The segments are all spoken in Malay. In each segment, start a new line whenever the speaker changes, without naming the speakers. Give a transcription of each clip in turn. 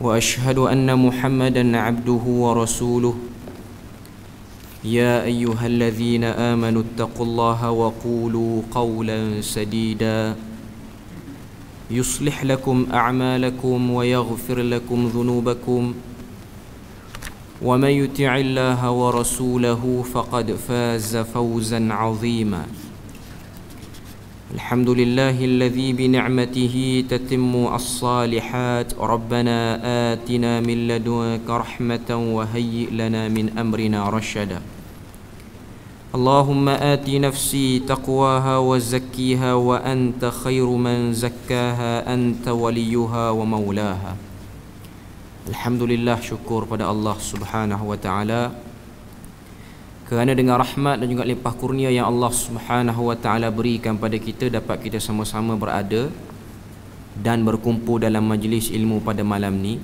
واشهد ان محمدا عبده ورسوله يا ايها الذين امنوا اتقوا الله وقولوا قولا سديدا يصلح لكم اعمالكم ويغفر لكم ذنوبكم ومن يطع الله ورسوله فقد فاز فوزا عظيما الحمد لله الذي بنعمته تتم الصالحات ربنا آتنا من لدنك رحمة وهيئ لنا من أمرنا رشدا اللهم آت نفسي تقواها وزكيها وأنت خير من زكاها أنت وليها ومولاها الحمد لله شكر pada Allah Subhanahu wa taala kerana dengan rahmat dan juga limpah kurnia yang Allah Subhanahu wa berikan pada kita dapat kita sama-sama berada dan berkumpul dalam majlis ilmu pada malam ni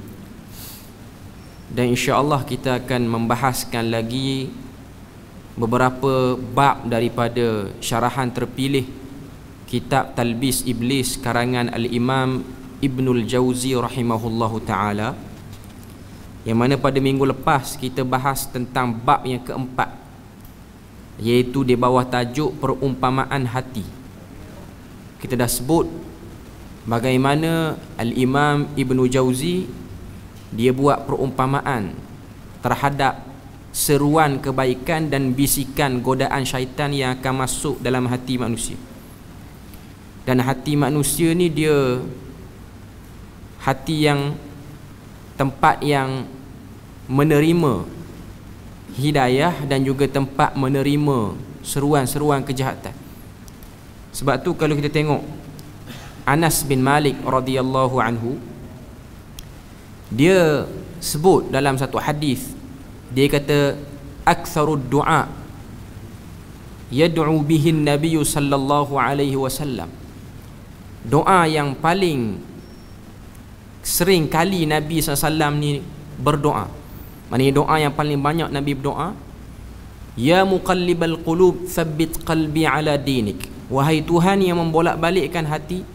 dan insya-Allah kita akan membahaskan lagi beberapa bab daripada syarahan terpilih kitab Talbis Iblis karangan Al-Imam Ibnul Jauzi rahimahullahu taala yang mana pada minggu lepas kita bahas tentang bab yang keempat iaitu di bawah tajuk perumpamaan hati. Kita dah sebut bagaimana Al-Imam Ibn Jauzi dia buat perumpamaan terhadap seruan kebaikan dan bisikan godaan syaitan yang akan masuk dalam hati manusia. Dan hati manusia ni dia hati yang tempat yang menerima hidayah dan juga tempat menerima seruan-seruan kejahatan. Sebab tu kalau kita tengok Anas bin Malik radhiyallahu anhu dia sebut dalam satu hadis dia kata aktsaru du'a yad'u bihi an-nabiy sallallahu alaihi wasallam doa yang paling sering kali Nabi SAW ni berdoa Maknanya doa yang paling banyak Nabi berdoa Ya muqallibal qulub Thabbit qalbi ala dinik Wahai Tuhan yang membolak-balikkan hati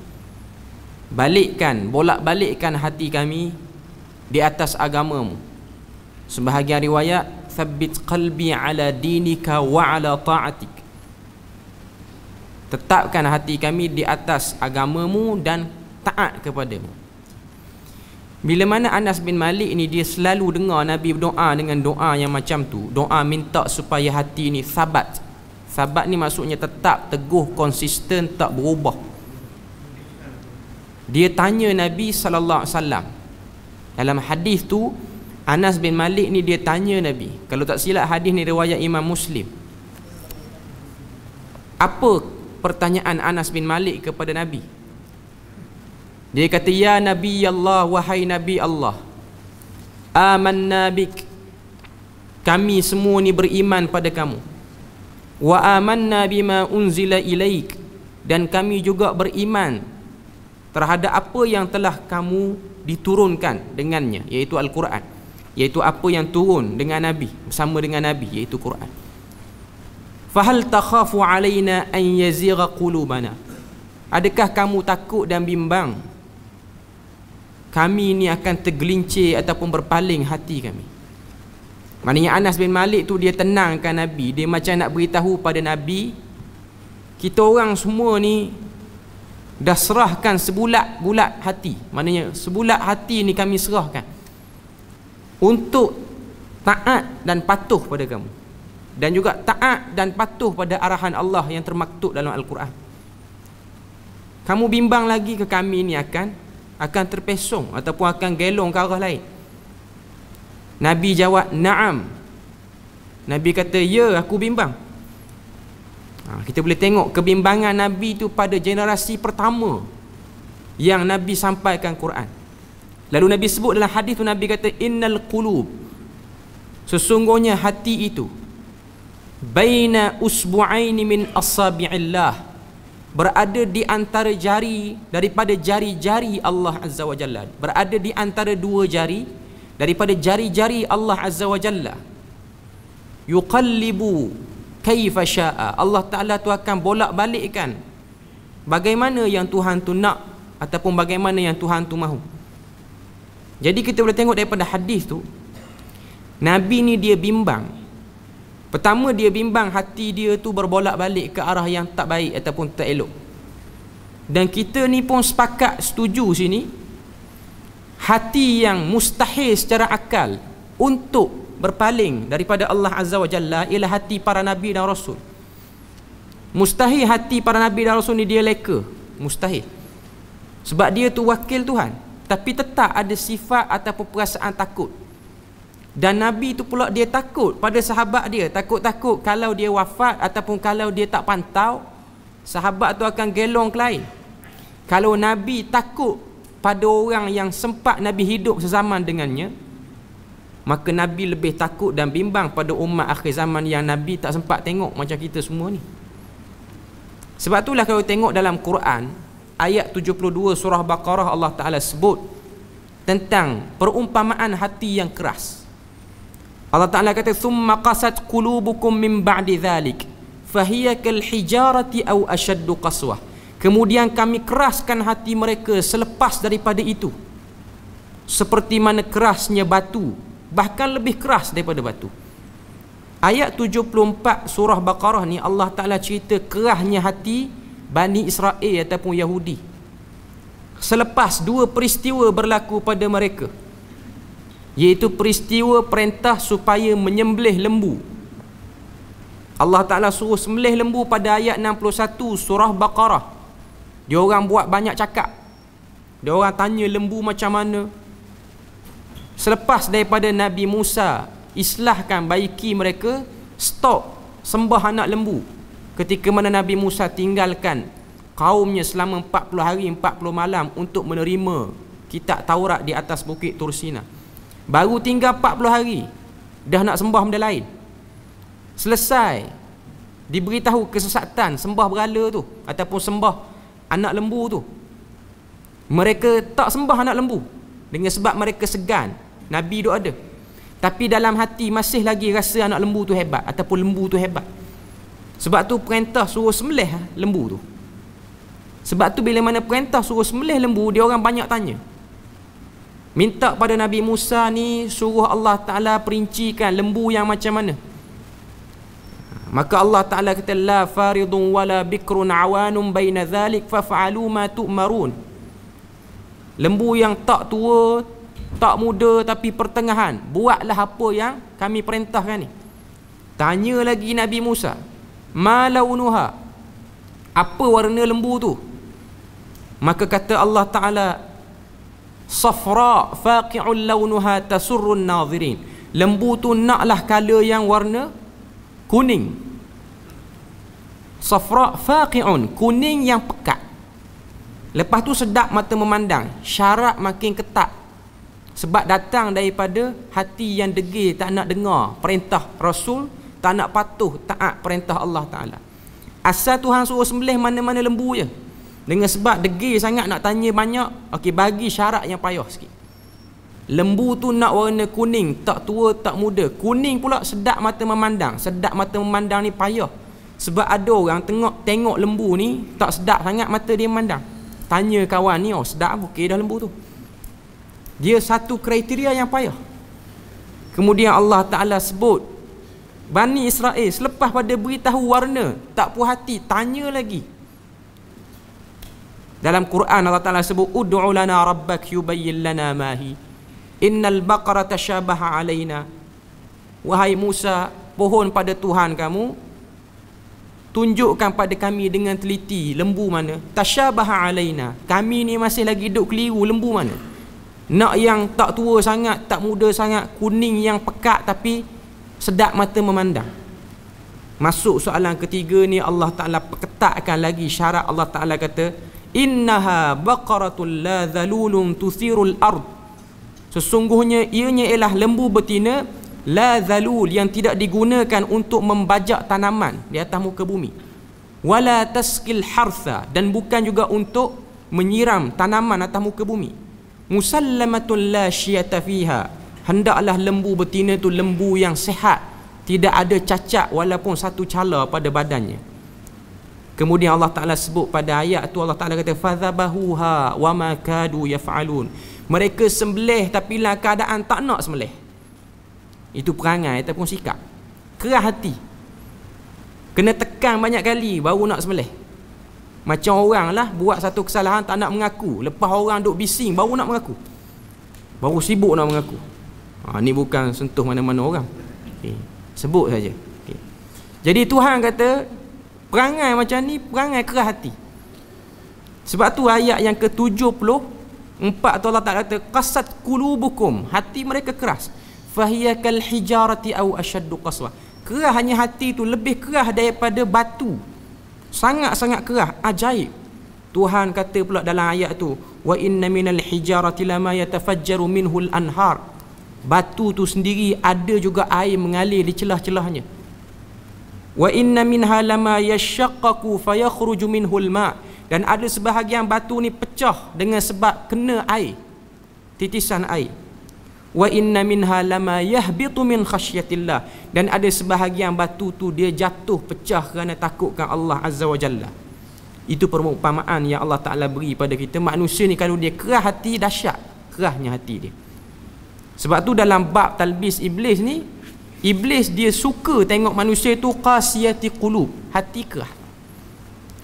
Balikkan, bolak-balikkan hati kami Di atas agamamu Sebahagian riwayat Thabbit qalbi ala dinika wa ala ta'atik Tetapkan hati kami di atas agamamu dan taat kepadamu bila mana Anas bin Malik ini dia selalu dengar Nabi berdoa dengan doa yang macam tu. Doa minta supaya hati ini sabat. Sabat ni maksudnya tetap teguh, konsisten, tak berubah. Dia tanya Nabi saw Dalam hadis tu Anas bin Malik ni dia tanya Nabi. Kalau tak silap hadis ni riwayat Imam Muslim. Apa pertanyaan Anas bin Malik kepada Nabi? Dia kata ya Nabi Allah wahai Nabi Allah. Amanna bik. Kami semua ni beriman pada kamu. Wa amanna bima unzila ilaik dan kami juga beriman terhadap apa yang telah kamu diturunkan dengannya iaitu al-Quran iaitu apa yang turun dengan nabi bersama dengan nabi iaitu Quran fahal takhafu alaina an yazira qulubana adakah kamu takut dan bimbang kami ni akan tergelincir ataupun berpaling hati kami. Maknanya Anas bin Malik tu dia tenangkan Nabi, dia macam nak beritahu pada Nabi kita orang semua ni dah serahkan sebulat-bulat hati. Maknanya sebulat hati ni kami serahkan untuk taat dan patuh pada kamu dan juga taat dan patuh pada arahan Allah yang termaktub dalam Al-Quran. Kamu bimbang lagi ke kami ni akan akan terpesong ataupun akan gelong ke arah lain Nabi jawab na'am Nabi kata ya aku bimbang ha, kita boleh tengok kebimbangan Nabi itu pada generasi pertama yang Nabi sampaikan Quran lalu Nabi sebut dalam hadis tu Nabi kata innal qulub sesungguhnya hati itu baina usbu'aini min asabi'illah berada di antara jari daripada jari-jari Allah Azza wa Jalla berada di antara dua jari daripada jari-jari Allah Azza wa Jalla yuqallibu kaifa Allah Taala tu akan bolak-balikkan bagaimana yang Tuhan tu nak ataupun bagaimana yang Tuhan tu mahu jadi kita boleh tengok daripada hadis tu Nabi ni dia bimbang Pertama dia bimbang hati dia tu berbolak-balik ke arah yang tak baik ataupun tak elok. Dan kita ni pun sepakat setuju sini hati yang mustahil secara akal untuk berpaling daripada Allah Azza wa Jalla ialah hati para nabi dan rasul. Mustahil hati para nabi dan rasul ni dia leka, mustahil. Sebab dia tu wakil Tuhan, tapi tetap ada sifat ataupun perasaan takut. Dan Nabi tu pula dia takut pada sahabat dia Takut-takut kalau dia wafat ataupun kalau dia tak pantau Sahabat tu akan gelong ke lain Kalau Nabi takut pada orang yang sempat Nabi hidup sezaman dengannya Maka Nabi lebih takut dan bimbang pada umat akhir zaman yang Nabi tak sempat tengok macam kita semua ni Sebab itulah kalau tengok dalam Quran Ayat 72 surah Baqarah Allah Ta'ala sebut Tentang perumpamaan hati yang keras Keras Allah Ta'ala kata "Thumma qasat qulubukum min ba'di dhalik fahiya kal hijarati aw ashaddu qaswah kemudian kami keraskan hati mereka selepas daripada itu seperti mana kerasnya batu bahkan lebih keras daripada batu ayat 74 surah baqarah ni Allah Ta'ala cerita kerasnya hati Bani Israel ataupun Yahudi selepas dua peristiwa berlaku pada mereka iaitu peristiwa perintah supaya menyembelih lembu Allah Ta'ala suruh sembelih lembu pada ayat 61 surah Baqarah dia orang buat banyak cakap dia orang tanya lembu macam mana selepas daripada Nabi Musa islahkan baiki mereka stop sembah anak lembu ketika mana Nabi Musa tinggalkan kaumnya selama 40 hari 40 malam untuk menerima kitab Taurat di atas bukit Tursinah Baru tinggal 40 hari Dah nak sembah benda lain Selesai Diberitahu kesesatan sembah berhala tu Ataupun sembah anak lembu tu Mereka tak sembah anak lembu Dengan sebab mereka segan Nabi duk ada Tapi dalam hati masih lagi rasa anak lembu tu hebat Ataupun lembu tu hebat Sebab tu perintah suruh semelih lembu tu Sebab tu bila mana perintah suruh semelih lembu Dia orang banyak tanya Minta pada Nabi Musa ni suruh Allah Ta'ala perincikan lembu yang macam mana. Maka Allah Ta'ala kata, La faridun wala bikrun awanun baina zalik fafa'alu ma tu'marun. Lembu yang tak tua, tak muda tapi pertengahan. Buatlah apa yang kami perintahkan ni. Tanya lagi Nabi Musa. Ma launuha? Apa warna lembu tu? Maka kata Allah Ta'ala, safra faqi'ul launuha tasurrun nadhirin lembu tu naklah color yang warna kuning safra faqi'un kuning yang pekat lepas tu sedap mata memandang syarat makin ketat sebab datang daripada hati yang degil tak nak dengar perintah rasul tak nak patuh taat perintah Allah taala asal Tuhan suruh sembelih mana-mana lembu je dengan sebab degi sangat nak tanya banyak Okey bagi syarat yang payah sikit Lembu tu nak warna kuning Tak tua tak muda Kuning pula sedap mata memandang Sedap mata memandang ni payah Sebab ada orang tengok tengok lembu ni Tak sedap sangat mata dia memandang Tanya kawan ni oh sedap apa dah lembu tu Dia satu kriteria yang payah Kemudian Allah Ta'ala sebut Bani Israel selepas pada beritahu warna Tak puas hati tanya lagi dalam Quran Allah Taala sebut ud'u lana rabbak yubayyin lana ma hi. Innal baqara tashabaha alaina. Wahai Musa, pohon pada Tuhan kamu tunjukkan pada kami dengan teliti lembu mana tashabaha alaina. Kami ni masih lagi duk keliru lembu mana? Nak yang tak tua sangat, tak muda sangat, kuning yang pekat tapi sedap mata memandang. Masuk soalan ketiga ni Allah Taala perketatkan lagi syarat Allah Taala kata innaha baqaratul la zalulun tusirul ard sesungguhnya ianya ialah lembu betina la zalul yang tidak digunakan untuk membajak tanaman di atas muka bumi wala taskil harsa dan bukan juga untuk menyiram tanaman atas muka bumi musallamatul la syiyata fiha hendaklah lembu betina itu lembu yang sehat tidak ada cacat walaupun satu cala pada badannya Kemudian Allah Taala sebut pada ayat tu Allah Taala kata fadhabahuha wa makadu yafalun. Mereka sembelih tapi lah keadaan tak nak sembelih. Itu perangai ataupun sikap. Kerah hati. Kena tekan banyak kali baru nak sembelih. Macam orang lah buat satu kesalahan tak nak mengaku. Lepas orang duk bising baru nak mengaku. Baru sibuk nak mengaku. Ha, ni bukan sentuh mana-mana orang. Okay. Sebut saja. Okay. Jadi Tuhan kata Perangai macam ni perangai keras hati. Sebab tu ayat yang ke-70 empat tu Allah tak kata qasat kulubukum, hati mereka keras fahiya kal hijarati au ashaddu qaswa keras hanya hati tu lebih keras daripada batu sangat-sangat keras ajaib Tuhan kata pula dalam ayat tu wa inna minal hijarati lama yatafajjaru minhul anhar batu tu sendiri ada juga air mengalir di celah-celahnya wa inna minha lama yashaqqaqu fayakhruju minhu alma dan ada sebahagian batu ni pecah dengan sebab kena air titisan air wa inna minha lama yahbitu min khasyatillah dan ada sebahagian batu tu dia jatuh pecah kerana takutkan Allah azza wa jalla itu perumpamaan yang Allah Taala beri pada kita manusia ni kalau dia kerah hati dahsyat kerahnya hati dia sebab tu dalam bab talbis iblis ni Iblis dia suka tengok manusia tu qasiyati qulub, hati kerah.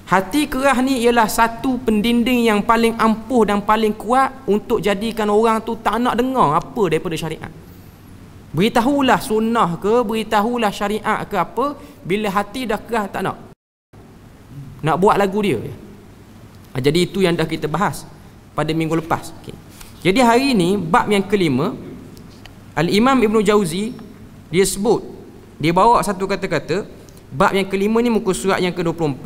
Hati kerah ni ialah satu pendinding yang paling ampuh dan paling kuat untuk jadikan orang tu tak nak dengar apa daripada syariat. Beritahulah sunnah ke, beritahulah syariat ke apa, bila hati dah kerah tak nak. Nak buat lagu dia. Ha, jadi itu yang dah kita bahas pada minggu lepas. Okay. Jadi hari ini bab yang kelima Al-Imam Ibn Jauzi dia sebut dia bawa satu kata-kata bab yang kelima ni muka surat yang ke-24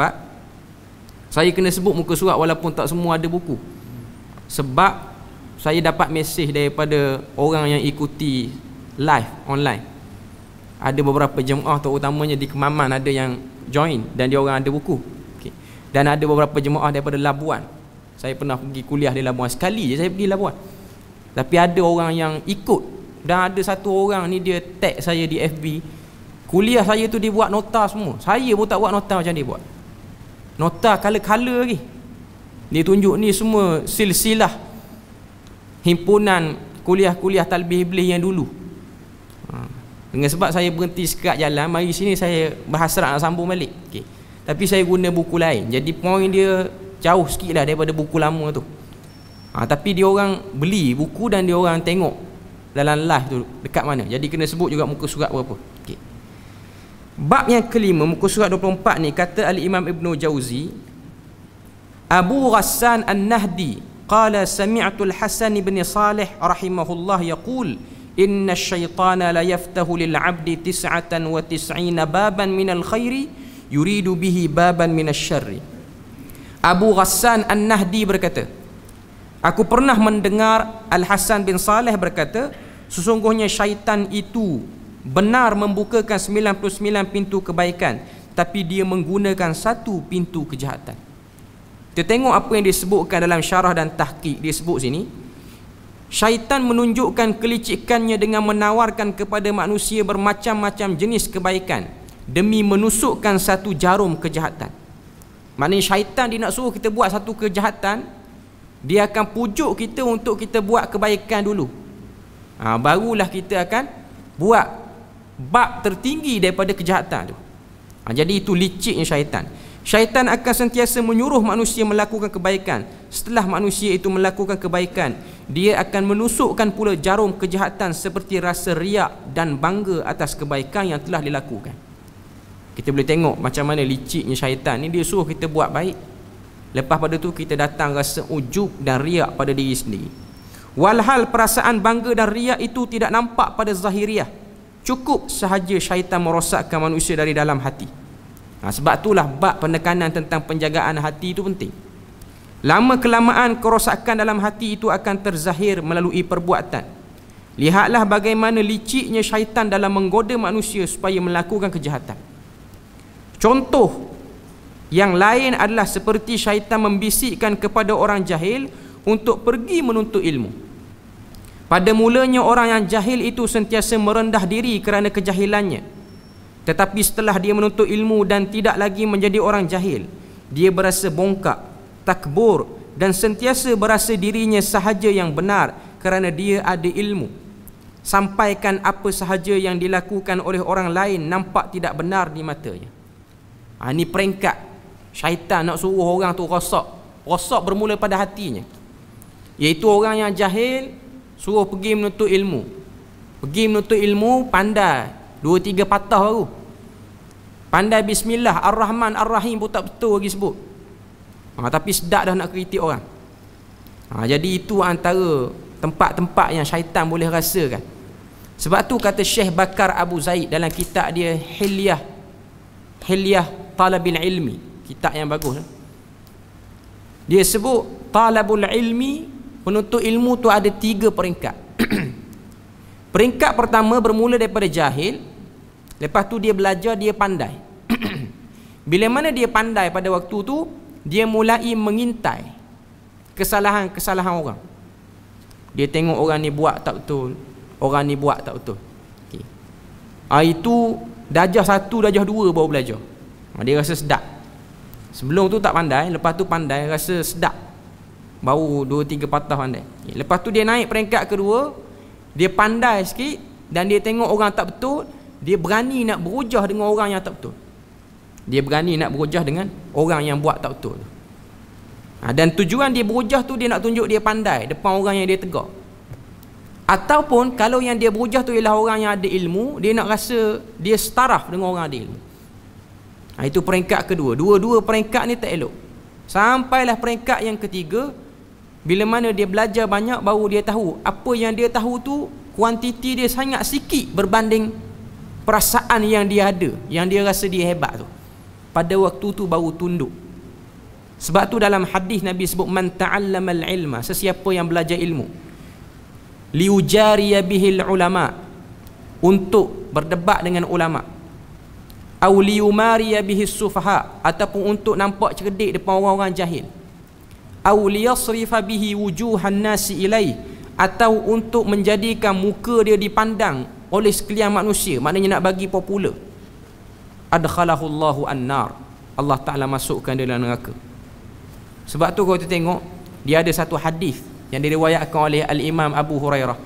saya kena sebut muka surat walaupun tak semua ada buku sebab saya dapat mesej daripada orang yang ikuti live online ada beberapa jemaah terutamanya di Kemaman ada yang join dan dia orang ada buku okay. dan ada beberapa jemaah daripada Labuan saya pernah pergi kuliah di Labuan sekali je saya pergi Labuan tapi ada orang yang ikut dan ada satu orang ni dia tag saya di FB Kuliah saya tu dia buat nota semua Saya pun tak buat nota macam dia buat Nota color-color lagi Dia tunjuk ni semua silsilah Himpunan kuliah-kuliah talbih iblis yang dulu ha. Dengan sebab saya berhenti sekat jalan Mari sini saya berhasrat nak sambung balik okay. Tapi saya guna buku lain Jadi poin dia jauh sikit lah daripada buku lama tu ha, Tapi dia orang beli buku dan dia orang tengok dalam live tu dekat mana jadi kena sebut juga muka surat berapa okey bab yang kelima muka surat 24 ni kata al imam ibnu jauzi abu rassan an-nahdi qala sami'tu al-hasan ibn salih rahimahullah yaqul إن الشيطان لا يفتح للعبد تسعة وتسعين بابا من الخير يريد به بابا من الشر أبو غسان النهدي berkata Aku pernah mendengar Al-Hasan bin Saleh berkata Sesungguhnya syaitan itu benar membukakan 99 pintu kebaikan tapi dia menggunakan satu pintu kejahatan. Kita tengok apa yang disebutkan dalam syarah dan tahqiq dia sebut sini. Syaitan menunjukkan kelicikannya dengan menawarkan kepada manusia bermacam-macam jenis kebaikan demi menusukkan satu jarum kejahatan. Maknanya syaitan dia nak suruh kita buat satu kejahatan, dia akan pujuk kita untuk kita buat kebaikan dulu ha, barulah kita akan buat bab tertinggi daripada kejahatan tu ha, jadi itu liciknya syaitan syaitan akan sentiasa menyuruh manusia melakukan kebaikan setelah manusia itu melakukan kebaikan dia akan menusukkan pula jarum kejahatan seperti rasa riak dan bangga atas kebaikan yang telah dilakukan kita boleh tengok macam mana liciknya syaitan ni dia suruh kita buat baik lepas pada tu kita datang rasa ujub dan riak pada diri sendiri Walhal perasaan bangga dan ria itu tidak nampak pada zahiriah. Cukup sahaja syaitan merosakkan manusia dari dalam hati. Ha, sebab itulah bab penekanan tentang penjagaan hati itu penting. Lama kelamaan kerosakan dalam hati itu akan terzahir melalui perbuatan. Lihatlah bagaimana liciknya syaitan dalam menggoda manusia supaya melakukan kejahatan. Contoh yang lain adalah seperti syaitan membisikkan kepada orang jahil untuk pergi menuntut ilmu. Pada mulanya orang yang jahil itu sentiasa merendah diri kerana kejahilannya. Tetapi setelah dia menuntut ilmu dan tidak lagi menjadi orang jahil, dia berasa bongkak, takbur dan sentiasa berasa dirinya sahaja yang benar kerana dia ada ilmu. Sampaikan apa sahaja yang dilakukan oleh orang lain nampak tidak benar di matanya. Ha, ini peringkat syaitan nak suruh orang tu rosak. Rosak bermula pada hatinya. Iaitu orang yang jahil Suruh pergi menuntut ilmu Pergi menuntut ilmu pandai Dua tiga patah baru Pandai bismillah Ar-Rahman Ar-Rahim pun tak betul lagi sebut ha, Tapi sedap dah nak kritik orang ha, Jadi itu antara Tempat-tempat yang syaitan boleh rasakan Sebab tu kata Syekh Bakar Abu Zaid Dalam kitab dia Hilyah Hilyah Talabil Ilmi Kitab yang bagus eh. Dia sebut Talabul Ilmi penuntut ilmu tu ada tiga peringkat peringkat pertama bermula daripada jahil lepas tu dia belajar dia pandai bila mana dia pandai pada waktu tu dia mulai mengintai kesalahan-kesalahan orang dia tengok orang ni buat tak betul orang ni buat tak betul okay. ha, ah, itu dajah satu dajah dua baru belajar ha, dia rasa sedap sebelum tu tak pandai lepas tu pandai rasa sedap baru 2 3 patah pandai. Okay. Lepas tu dia naik peringkat kedua, dia pandai sikit dan dia tengok orang tak betul, dia berani nak berujah dengan orang yang tak betul. Dia berani nak berujah dengan orang yang buat tak betul tu. Ha, dan tujuan dia berujah tu dia nak tunjuk dia pandai depan orang yang dia tegak. Ataupun kalau yang dia berujah tu ialah orang yang ada ilmu, dia nak rasa dia setaraf dengan orang ada ilmu. Ha, itu peringkat kedua. Dua-dua peringkat ni tak elok. Sampailah peringkat yang ketiga, bila mana dia belajar banyak baru dia tahu apa yang dia tahu tu kuantiti dia sangat sikit berbanding perasaan yang dia ada, yang dia rasa dia hebat tu. Pada waktu tu baru tunduk. Sebab tu dalam hadis Nabi sebut man ta'allamal ilma, sesiapa yang belajar ilmu liujari bihil ulama untuk berdebat dengan ulama au liumari bihis sufaha ataupun untuk nampak cerdik depan orang-orang jahil aw liyasrifa bihi wujuhan nasi ilaih atau untuk menjadikan muka dia dipandang oleh sekalian manusia maknanya nak bagi popular adkhalahu Allahu annar Allah Taala masukkan dia dalam neraka sebab tu kalau kita tengok dia ada satu hadis yang diriwayatkan oleh al-Imam Abu Hurairah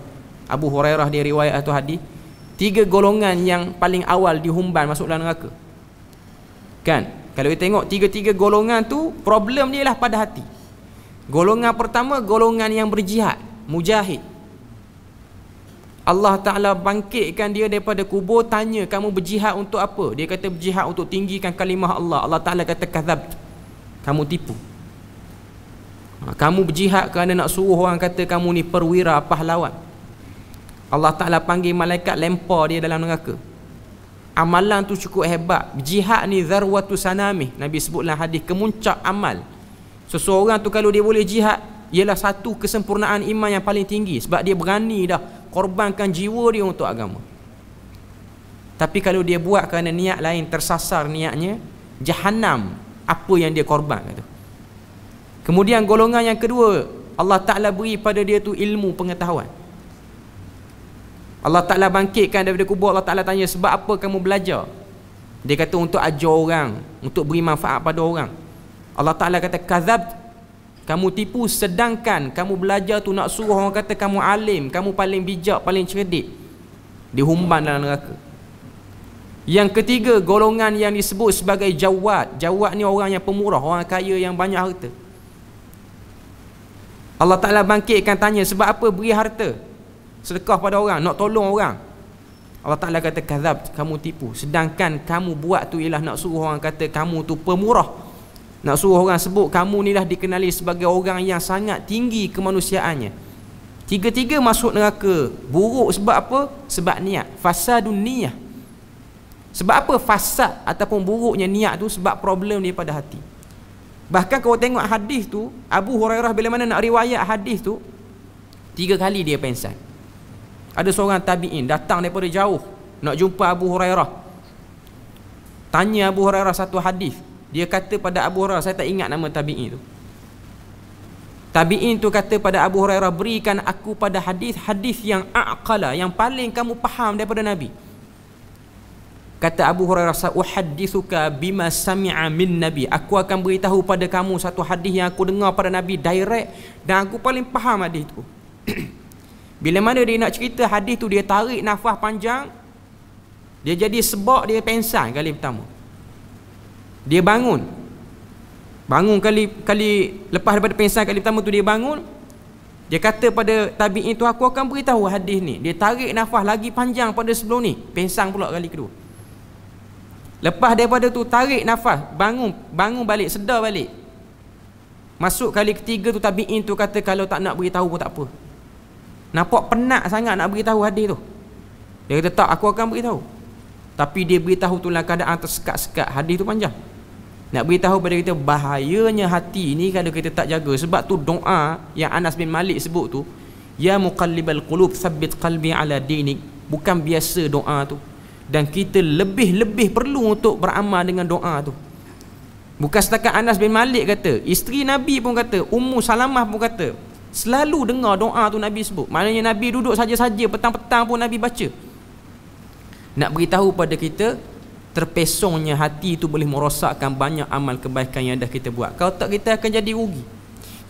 Abu Hurairah dia riwayat satu hadis tiga golongan yang paling awal dihumban masuk dalam neraka kan kalau kita tengok tiga-tiga golongan tu problem dia lah pada hati Golongan pertama golongan yang berjihad, mujahid. Allah Taala bangkitkan dia daripada kubur tanya kamu berjihad untuk apa? Dia kata berjihad untuk tinggikan kalimah Allah. Allah Taala kata kadzab. Kamu tipu. Ha, kamu berjihad kerana nak suruh orang kata kamu ni perwira pahlawan. Allah Taala panggil malaikat lempar dia dalam neraka. Amalan tu cukup hebat. Jihad ni zarwatu sanami. Nabi sebutlah hadis kemuncak amal. Seseorang tu kalau dia boleh jihad ialah satu kesempurnaan iman yang paling tinggi sebab dia berani dah korbankan jiwa dia untuk agama. Tapi kalau dia buat kerana niat lain tersasar niatnya, jahanam apa yang dia korban tu. Kemudian golongan yang kedua, Allah Taala beri pada dia tu ilmu pengetahuan. Allah Taala bangkitkan daripada kubur Allah Taala tanya sebab apa kamu belajar? Dia kata untuk ajar orang, untuk beri manfaat pada orang. Allah Ta'ala kata kazab kamu tipu sedangkan kamu belajar tu nak suruh orang kata kamu alim kamu paling bijak paling cerdik dihumban dalam neraka yang ketiga golongan yang disebut sebagai jawat jawat ni orang yang pemurah orang kaya yang banyak harta Allah Ta'ala bangkitkan tanya sebab apa beri harta sedekah pada orang nak tolong orang Allah Ta'ala kata kazab kamu tipu sedangkan kamu buat tu ialah nak suruh orang kata kamu tu pemurah nak suruh orang sebut kamu ni lah dikenali sebagai orang yang sangat tinggi kemanusiaannya. Tiga-tiga masuk neraka. Buruk sebab apa? Sebab niat. fasa dunia. Sebab apa fasa ataupun buruknya niat tu sebab problem dia pada hati. Bahkan kalau tengok hadis tu, Abu Hurairah bila mana nak riwayat hadis tu, tiga kali dia pensan. Ada seorang tabi'in datang daripada jauh nak jumpa Abu Hurairah. Tanya Abu Hurairah satu hadis. Dia kata pada Abu Hurairah Saya tak ingat nama tabi'in tu Tabi'in tu kata pada Abu Hurairah Berikan aku pada hadis-hadis yang aqala Yang paling kamu faham daripada Nabi Kata Abu Hurairah Sa'uhadithuka bima sami'a min Nabi Aku akan beritahu pada kamu Satu hadis yang aku dengar pada Nabi direct Dan aku paling faham hadis tu Bila mana dia nak cerita hadis tu Dia tarik nafas panjang Dia jadi sebab dia pensan kali pertama dia bangun Bangun kali kali Lepas daripada pensan kali pertama tu dia bangun Dia kata pada tabi'in itu Aku akan beritahu hadis ni Dia tarik nafas lagi panjang pada sebelum ni Pensan pula kali kedua Lepas daripada tu tarik nafas Bangun bangun balik sedar balik Masuk kali ketiga tu tabi'in itu kata Kalau tak nak beritahu pun tak apa Nampak penat sangat nak beritahu hadis tu Dia kata tak aku akan beritahu Tapi dia beritahu tu lah keadaan tersekat-sekat Hadis tu panjang nak beritahu pada kita bahayanya hati ni kalau kita tak jaga. Sebab tu doa yang Anas bin Malik sebut tu, ya muqallibal qulub sabbit qalbi ala dinik. Bukan biasa doa tu. Dan kita lebih-lebih perlu untuk beramal dengan doa tu. Bukan setakat Anas bin Malik kata, isteri Nabi pun kata, Ummu Salamah pun kata, selalu dengar doa tu Nabi sebut. Maknanya Nabi duduk saja-saja petang-petang pun Nabi baca. Nak beritahu pada kita terpesongnya hati itu boleh merosakkan banyak amal kebaikan yang dah kita buat. Kalau tak kita akan jadi rugi.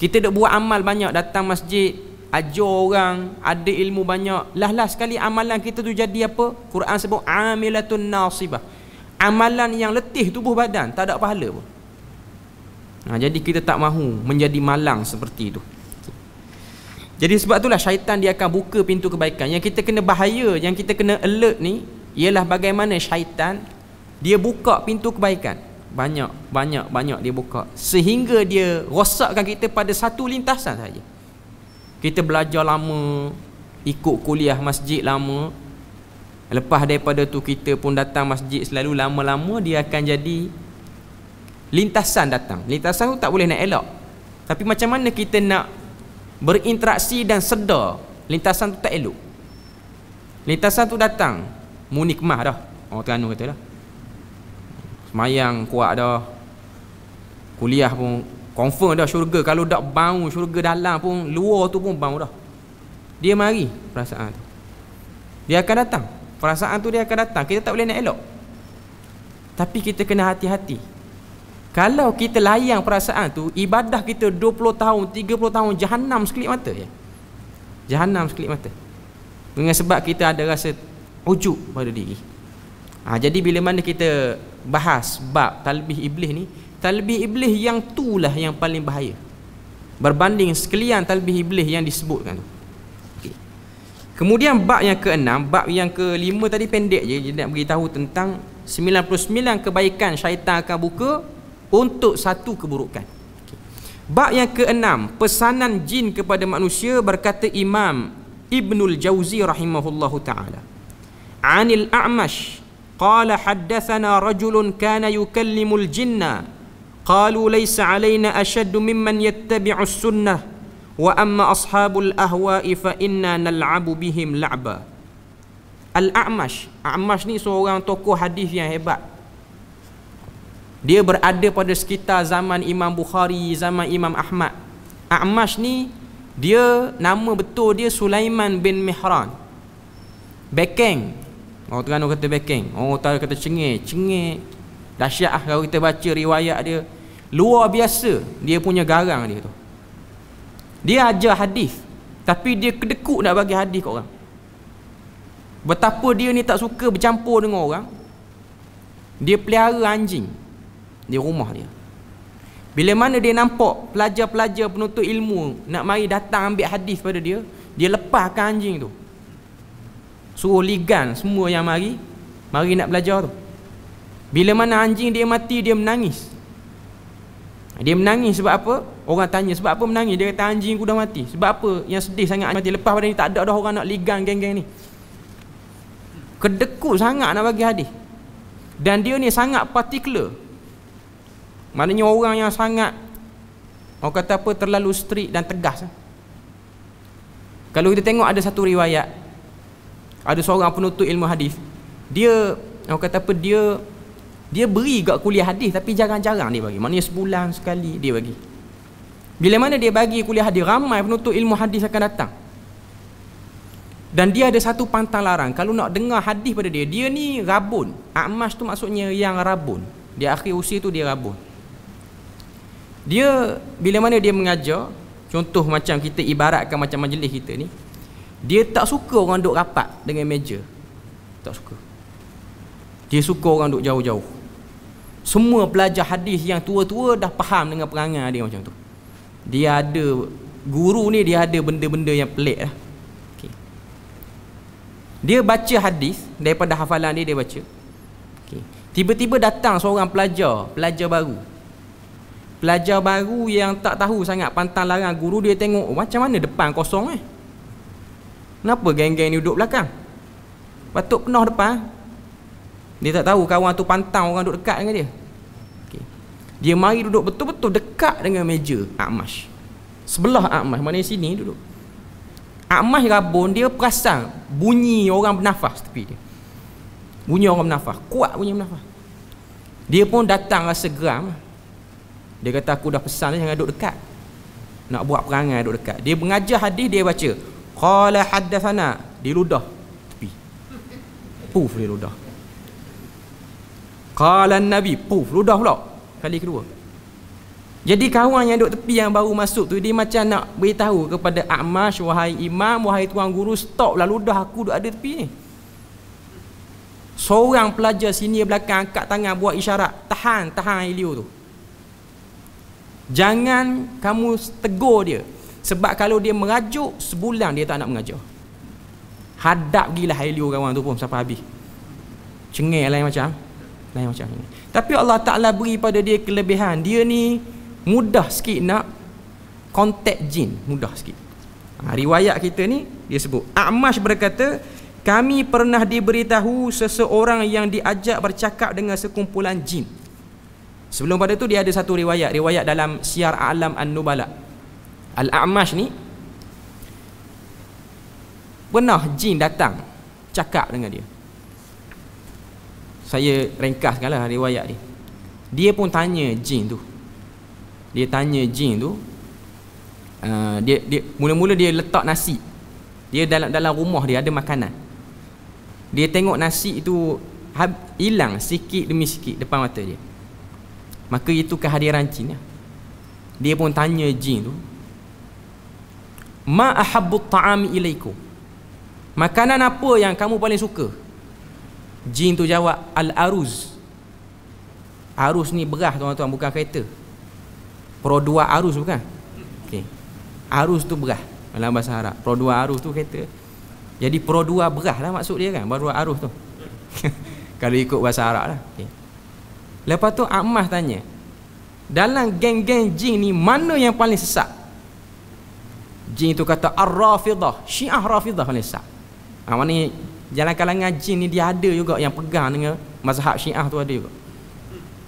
Kita dah buat amal banyak datang masjid, ajar orang, ada ilmu banyak. Lah-lah sekali amalan kita tu jadi apa? Quran sebut amilatun nasibah. Amalan yang letih tubuh badan, tak ada pahala pun. Nah, ha, jadi kita tak mahu menjadi malang seperti itu. Jadi sebab itulah syaitan dia akan buka pintu kebaikan. Yang kita kena bahaya, yang kita kena alert ni ialah bagaimana syaitan dia buka pintu kebaikan Banyak, banyak, banyak dia buka Sehingga dia rosakkan kita pada satu lintasan saja. Kita belajar lama Ikut kuliah masjid lama Lepas daripada tu kita pun datang masjid selalu lama-lama Dia akan jadi Lintasan datang Lintasan tu tak boleh nak elak Tapi macam mana kita nak Berinteraksi dan sedar Lintasan tu tak elok Lintasan tu datang Munikmah dah Orang Terengganu kata dah Semayang kuat dah Kuliah pun Confirm dah syurga Kalau tak bau syurga dalam pun Luar tu pun bau dah Dia mari perasaan tu Dia akan datang Perasaan tu dia akan datang Kita tak boleh nak elok Tapi kita kena hati-hati Kalau kita layang perasaan tu Ibadah kita 20 tahun 30 tahun Jahannam sekelip mata ya? Jahannam sekelip mata Dengan sebab kita ada rasa Ujuk pada diri ha, Jadi bila mana kita bahas bab talbih iblis ni talbih iblis yang tu lah yang paling bahaya berbanding sekalian talbih iblis yang disebutkan tu okay. kemudian bab yang keenam bab yang kelima tadi pendek je dia nak beritahu tentang 99 kebaikan syaitan akan buka untuk satu keburukan okay. bab yang keenam pesanan jin kepada manusia berkata imam Ibnul Jauzi rahimahullahu taala Anil A'mash قال حدثنا رجل كان يكلم الجن قالوا ليس علينا أشد ممن يتبع السنة وأما أصحاب الأهواء فإنا نلعب بهم لعبا Al-A'mash A'mash ni seorang tokoh hadis yang hebat Dia berada pada sekitar zaman Imam Bukhari Zaman Imam Ahmad A'mash ni Dia nama betul dia Sulaiman bin Mihran Bekeng Orang Terengganu kata bekeng Orang Utara kata cengik Cengik Dahsyat lah kalau kita baca riwayat dia Luar biasa Dia punya garang dia tu Dia ajar hadis Tapi dia kedekuk nak bagi hadis kat orang Betapa dia ni tak suka bercampur dengan orang Dia pelihara anjing Di rumah dia Bila mana dia nampak Pelajar-pelajar penuntut ilmu Nak mari datang ambil hadis pada dia Dia lepaskan anjing tu Suruh ligan semua yang mari Mari nak belajar tu Bila mana anjing dia mati dia menangis Dia menangis sebab apa? Orang tanya sebab apa menangis? Dia kata anjing ku dah mati Sebab apa yang sedih sangat mati? Lepas pada ni tak ada dah orang nak ligan geng-geng ni Kedekut sangat nak bagi hadis Dan dia ni sangat particular Maknanya orang yang sangat Orang kata apa terlalu strict dan tegas Kalau kita tengok ada satu riwayat ada seorang penutup ilmu hadis dia orang kata apa dia dia beri gak kuliah hadis tapi jarang-jarang dia bagi maknanya sebulan sekali dia bagi bila mana dia bagi kuliah hadis ramai penutup ilmu hadis akan datang dan dia ada satu pantang larang kalau nak dengar hadis pada dia dia ni rabun akmas tu maksudnya yang rabun di akhir usia tu dia rabun dia bila mana dia mengajar contoh macam kita ibaratkan macam majlis kita ni dia tak suka orang duduk rapat dengan meja. Tak suka. Dia suka orang duduk jauh-jauh. Semua pelajar hadis yang tua-tua dah faham dengan perangai dia macam tu. Dia ada guru ni dia ada benda-benda yang pelik lah. Okay. Dia baca hadis daripada hafalan dia dia baca. Okay. Tiba-tiba datang seorang pelajar, pelajar baru. Pelajar baru yang tak tahu sangat pantang larang guru dia tengok oh, macam mana depan kosong eh. Kenapa geng-geng ni duduk belakang? Patut penuh depan. Dia tak tahu kawan tu pantau orang duduk dekat dengan dia. Okay. Dia mari duduk betul-betul dekat dengan meja Akmas. Sebelah Akmas, mana sini duduk. Akmas rabun, dia perasan bunyi orang bernafas tepi dia. Bunyi orang bernafas, kuat bunyi bernafas. Dia pun datang rasa geram. Dia kata aku dah pesan jangan duduk dekat. Nak buat perangai duduk dekat. Dia mengajar hadis dia baca, Qala haddathana di ludah tepi. Puf di ludah. Qala nabi puf ludah pula. Kali kedua. Jadi kawan yang duduk tepi yang baru masuk tu dia macam nak beritahu kepada Ahmash wahai imam wahai tuan guru stoplah ludah aku duduk ada tepi ni. Seorang pelajar sini belakang angkat tangan buat isyarat tahan tahan ilio tu. Jangan kamu tegur dia. Sebab kalau dia mengajuk sebulan dia tak nak mengajar. Hadap gila Helio kawan tu pun sampai habis. Cengeng lain macam lain macam ni. Tapi Allah Taala beri pada dia kelebihan. Dia ni mudah sikit nak kontak jin, mudah sikit. Ha, riwayat kita ni dia sebut Amas berkata kami pernah diberitahu seseorang yang diajak bercakap dengan sekumpulan jin. Sebelum pada tu dia ada satu riwayat, riwayat dalam Syiar Alam An-Nubala. Al-A'mash ni pernah jin datang cakap dengan dia. Saya ringkaskanlah riwayat dia. Dia pun tanya jin tu. Dia tanya jin tu uh, dia dia mula-mula dia letak nasi. Dia dalam dalam rumah dia ada makanan. Dia tengok nasi itu hilang sikit demi sikit depan mata dia. Maka itu kehadiran jin. Lah. Dia pun tanya jin tu, ma ahabbut ta'ami ilaikum makanan apa yang kamu paling suka jin tu jawab al aruz aruz ni beras tuan-tuan bukan kereta produa aruz bukan okey aruz tu beras dalam bahasa Arab produa aruz tu kereta jadi produa beras lah maksud dia kan baru aruz tu kalau ikut bahasa Arab lah okay. lepas tu Ahmad tanya dalam geng-geng jin ni mana yang paling sesak Jin itu kata Ar-Rafidah Syiah Rafidah Malaysia ah, ha, Maksudnya Jalan kalangan jin ni dia ada juga Yang pegang dengan Mazhab syiah tu ada juga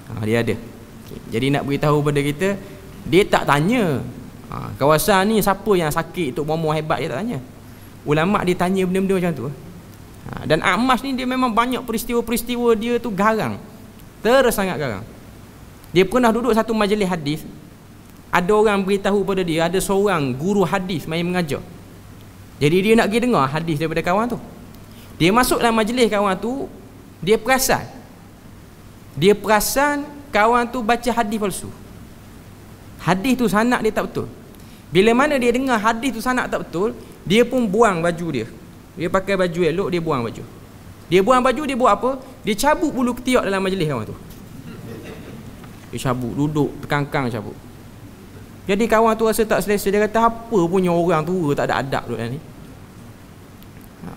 ha, Dia ada okay. Jadi nak beritahu pada kita Dia tak tanya ha, Kawasan ni siapa yang sakit Tok Momo hebat dia tak tanya Ulama' dia tanya benda-benda macam tu ha, Dan Ahmad ni dia memang banyak peristiwa-peristiwa Dia tu garang sangat garang Dia pernah duduk satu majlis hadis ada orang beritahu pada dia ada seorang guru hadis main mengajar jadi dia nak pergi dengar hadis daripada kawan tu dia masuk dalam majlis kawan tu dia perasan dia perasan kawan tu baca hadis palsu hadis tu sanak dia tak betul bila mana dia dengar hadis tu sanak tak betul dia pun buang baju dia dia pakai baju elok dia buang baju dia buang baju dia buat apa dia cabut bulu ketiak dalam majlis kawan tu dia cabut duduk terkangkang cabut jadi kawan tu rasa tak selesa Dia kata apa punya orang tua tak ada adab duduk ni ha.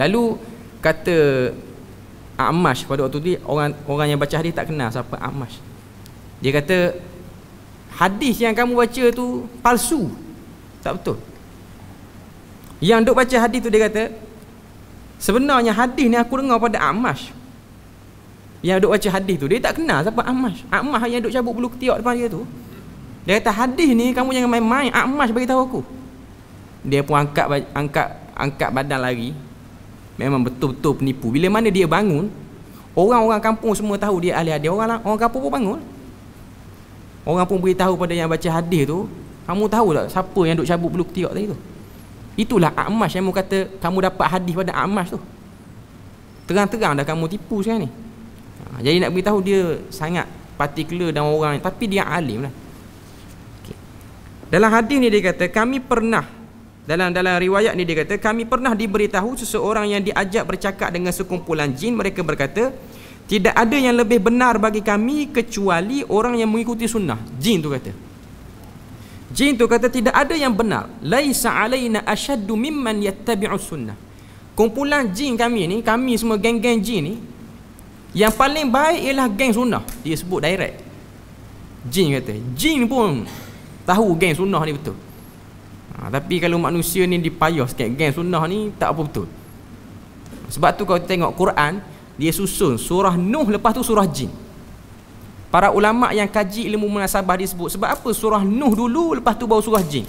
Lalu kata Amash pada waktu tu orang, orang yang baca hadis tak kenal siapa Amash Dia kata Hadis yang kamu baca tu palsu Tak betul Yang duk baca hadis tu dia kata Sebenarnya hadis ni aku dengar pada Amash Yang duk baca hadis tu dia tak kenal siapa Amash Amash yang duk cabut bulu ketiak depan dia tu dia kata hadis ni kamu jangan main-main. Akmas bagi tahu aku. Dia pun angkat angkat angkat badan lari. Memang betul-betul penipu. Bila mana dia bangun, orang-orang kampung semua tahu dia ahli hadis. Orang orang kampung pun bangun. Orang pun beritahu pada yang baca hadis tu, kamu tahu tak siapa yang duk cabut bulu ketiak tadi tu? Itulah Akmas yang mu kata kamu dapat hadis pada Akmas tu. Terang-terang dah kamu tipu sekarang ni. Ha, jadi nak beritahu dia sangat particular dan orang tapi dia alim lah. Dalam hadis ni dia kata kami pernah dalam dalam riwayat ni dia kata kami pernah diberitahu seseorang yang diajak bercakap dengan sekumpulan jin mereka berkata tidak ada yang lebih benar bagi kami kecuali orang yang mengikuti sunnah jin tu kata jin tu kata tidak ada yang benar laisa alaina ashaddu mimman yattabi'u sunnah kumpulan jin kami ni kami semua geng-geng jin ni yang paling baik ialah geng sunnah dia sebut direct jin kata jin pun tahu geng sunnah ni betul ha, tapi kalau manusia ni dipayah sikit geng sunnah ni tak apa betul sebab tu kalau tengok Quran dia susun surah Nuh lepas tu surah Jin para ulama yang kaji ilmu munasabah disebut sebab apa surah Nuh dulu lepas tu baru surah Jin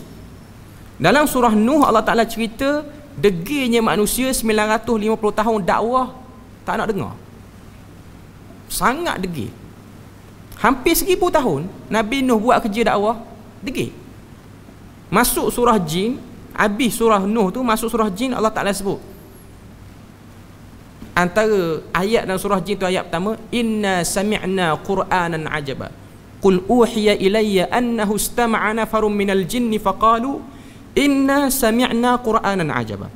dalam surah Nuh Allah Ta'ala cerita degilnya manusia 950 tahun dakwah tak nak dengar sangat degil hampir 1000 tahun Nabi Nuh buat kerja dakwah degil masuk surah jin habis surah nuh tu masuk surah jin Allah Taala sebut antara ayat dalam surah jin tu ayat pertama inna sami'na qur'anan ajaba qul uhiya ilayya annahu istama'a nafarun minal jinni faqalu inna sami'na qur'anan ajaba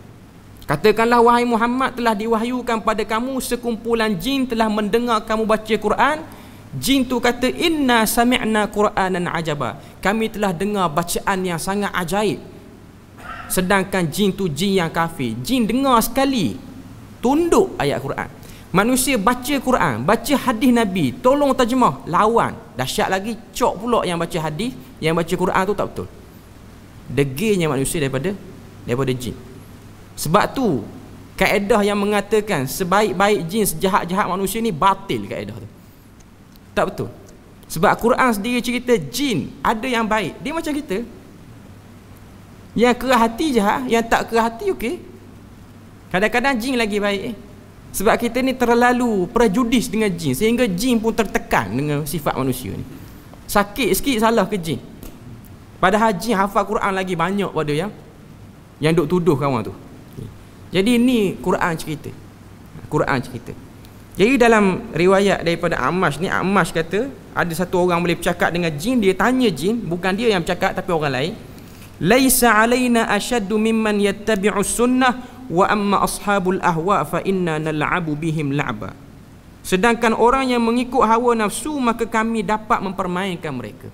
katakanlah wahai Muhammad telah diwahyukan pada kamu sekumpulan jin telah mendengar kamu baca Quran Jin tu kata inna sami'na Qur'anan ajaba. Kami telah dengar bacaan yang sangat ajaib. Sedangkan jin tu jin yang kafir. Jin dengar sekali tunduk ayat Quran. Manusia baca Quran, baca hadis Nabi, tolong terjemah, lawan. Dahsyat lagi cok pula yang baca hadis, yang baca Quran tu tak betul. Degilnya manusia daripada daripada jin. Sebab tu kaedah yang mengatakan sebaik-baik jin sejahat-jahat manusia ni batil kaedah tu. Tak betul. Sebab Quran sendiri cerita jin ada yang baik. Dia macam kita. Yang kerah hati je, ha? yang tak kerah hati okey. Kadang-kadang jin lagi baik. Eh. Sebab kita ni terlalu prejudis dengan jin sehingga jin pun tertekan dengan sifat manusia ni. Sakit sikit salah ke jin. Padahal jin hafal Quran lagi banyak pada yang yang duk tuduh kawan tu. Jadi ni Quran cerita. Quran cerita. Jadi dalam riwayat daripada Amash ni Amash kata ada satu orang boleh bercakap dengan jin dia tanya jin bukan dia yang bercakap tapi orang lain Laisa alaina ashaddu mimman yattabi'u sunnah wa amma ashabul ahwa fa inna nal'abu bihim la'ba Sedangkan orang yang mengikut hawa nafsu maka kami dapat mempermainkan mereka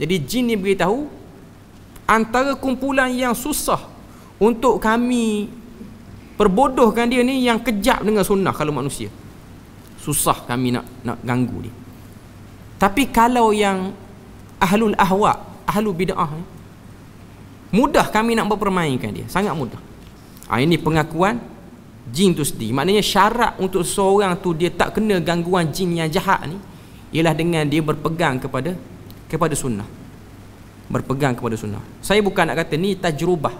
Jadi jin ni beritahu antara kumpulan yang susah untuk kami perbodohkan dia ni yang kejap dengan sunnah kalau manusia susah kami nak nak ganggu dia. Tapi kalau yang ahlul ahwa, ahlul bid'ah ni mudah kami nak mempermainkan dia, sangat mudah. Ha, ini pengakuan jin tu sendiri. Maknanya syarat untuk seorang tu dia tak kena gangguan jin yang jahat ni ialah dengan dia berpegang kepada kepada sunnah. Berpegang kepada sunnah. Saya bukan nak kata ni tajrubah.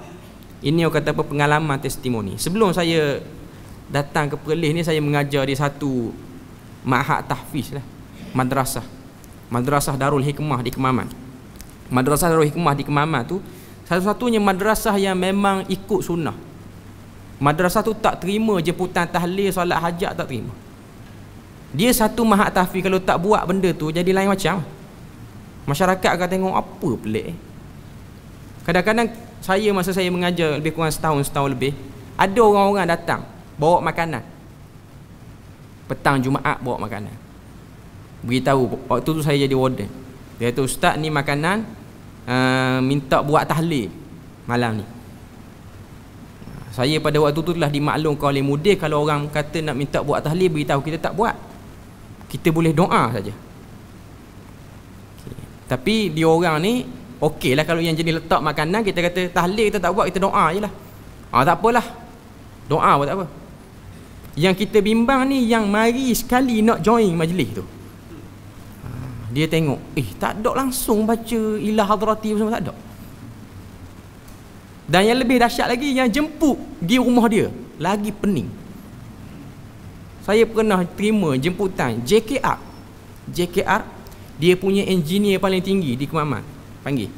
Ini orang kata apa pengalaman testimoni. Sebelum saya datang ke Perlis ni saya mengajar di satu ma'had tahfiz lah madrasah madrasah darul hikmah di kemaman madrasah darul hikmah di kemaman tu satu-satunya madrasah yang memang ikut sunnah madrasah tu tak terima jemputan tahlil Salat hajat tak terima dia satu ma'had tahfiz kalau tak buat benda tu jadi lain macam masyarakat akan tengok apa pelik eh. kadang-kadang saya masa saya mengajar lebih kurang setahun setahun lebih ada orang-orang datang bawa makanan petang Jumaat bawa makanan beritahu waktu tu saya jadi warden dia kata ustaz ni makanan uh, minta buat tahlil malam ni saya pada waktu tu telah dimaklumkan oleh muda kalau orang kata nak minta buat tahlil beritahu kita tak buat kita boleh doa saja okay. tapi dia orang ni okey lah kalau yang jenis letak makanan kita kata tahlil kita tak buat kita doa je lah ha, tak apalah doa pun tak apa yang kita bimbang ni yang mari sekali nak join majlis tu ha, dia tengok eh tak ada langsung baca ilah hadrati pun tak ada dan yang lebih dahsyat lagi yang jemput di rumah dia lagi pening saya pernah terima jemputan JKR JKR dia punya engineer paling tinggi di Kemaman panggil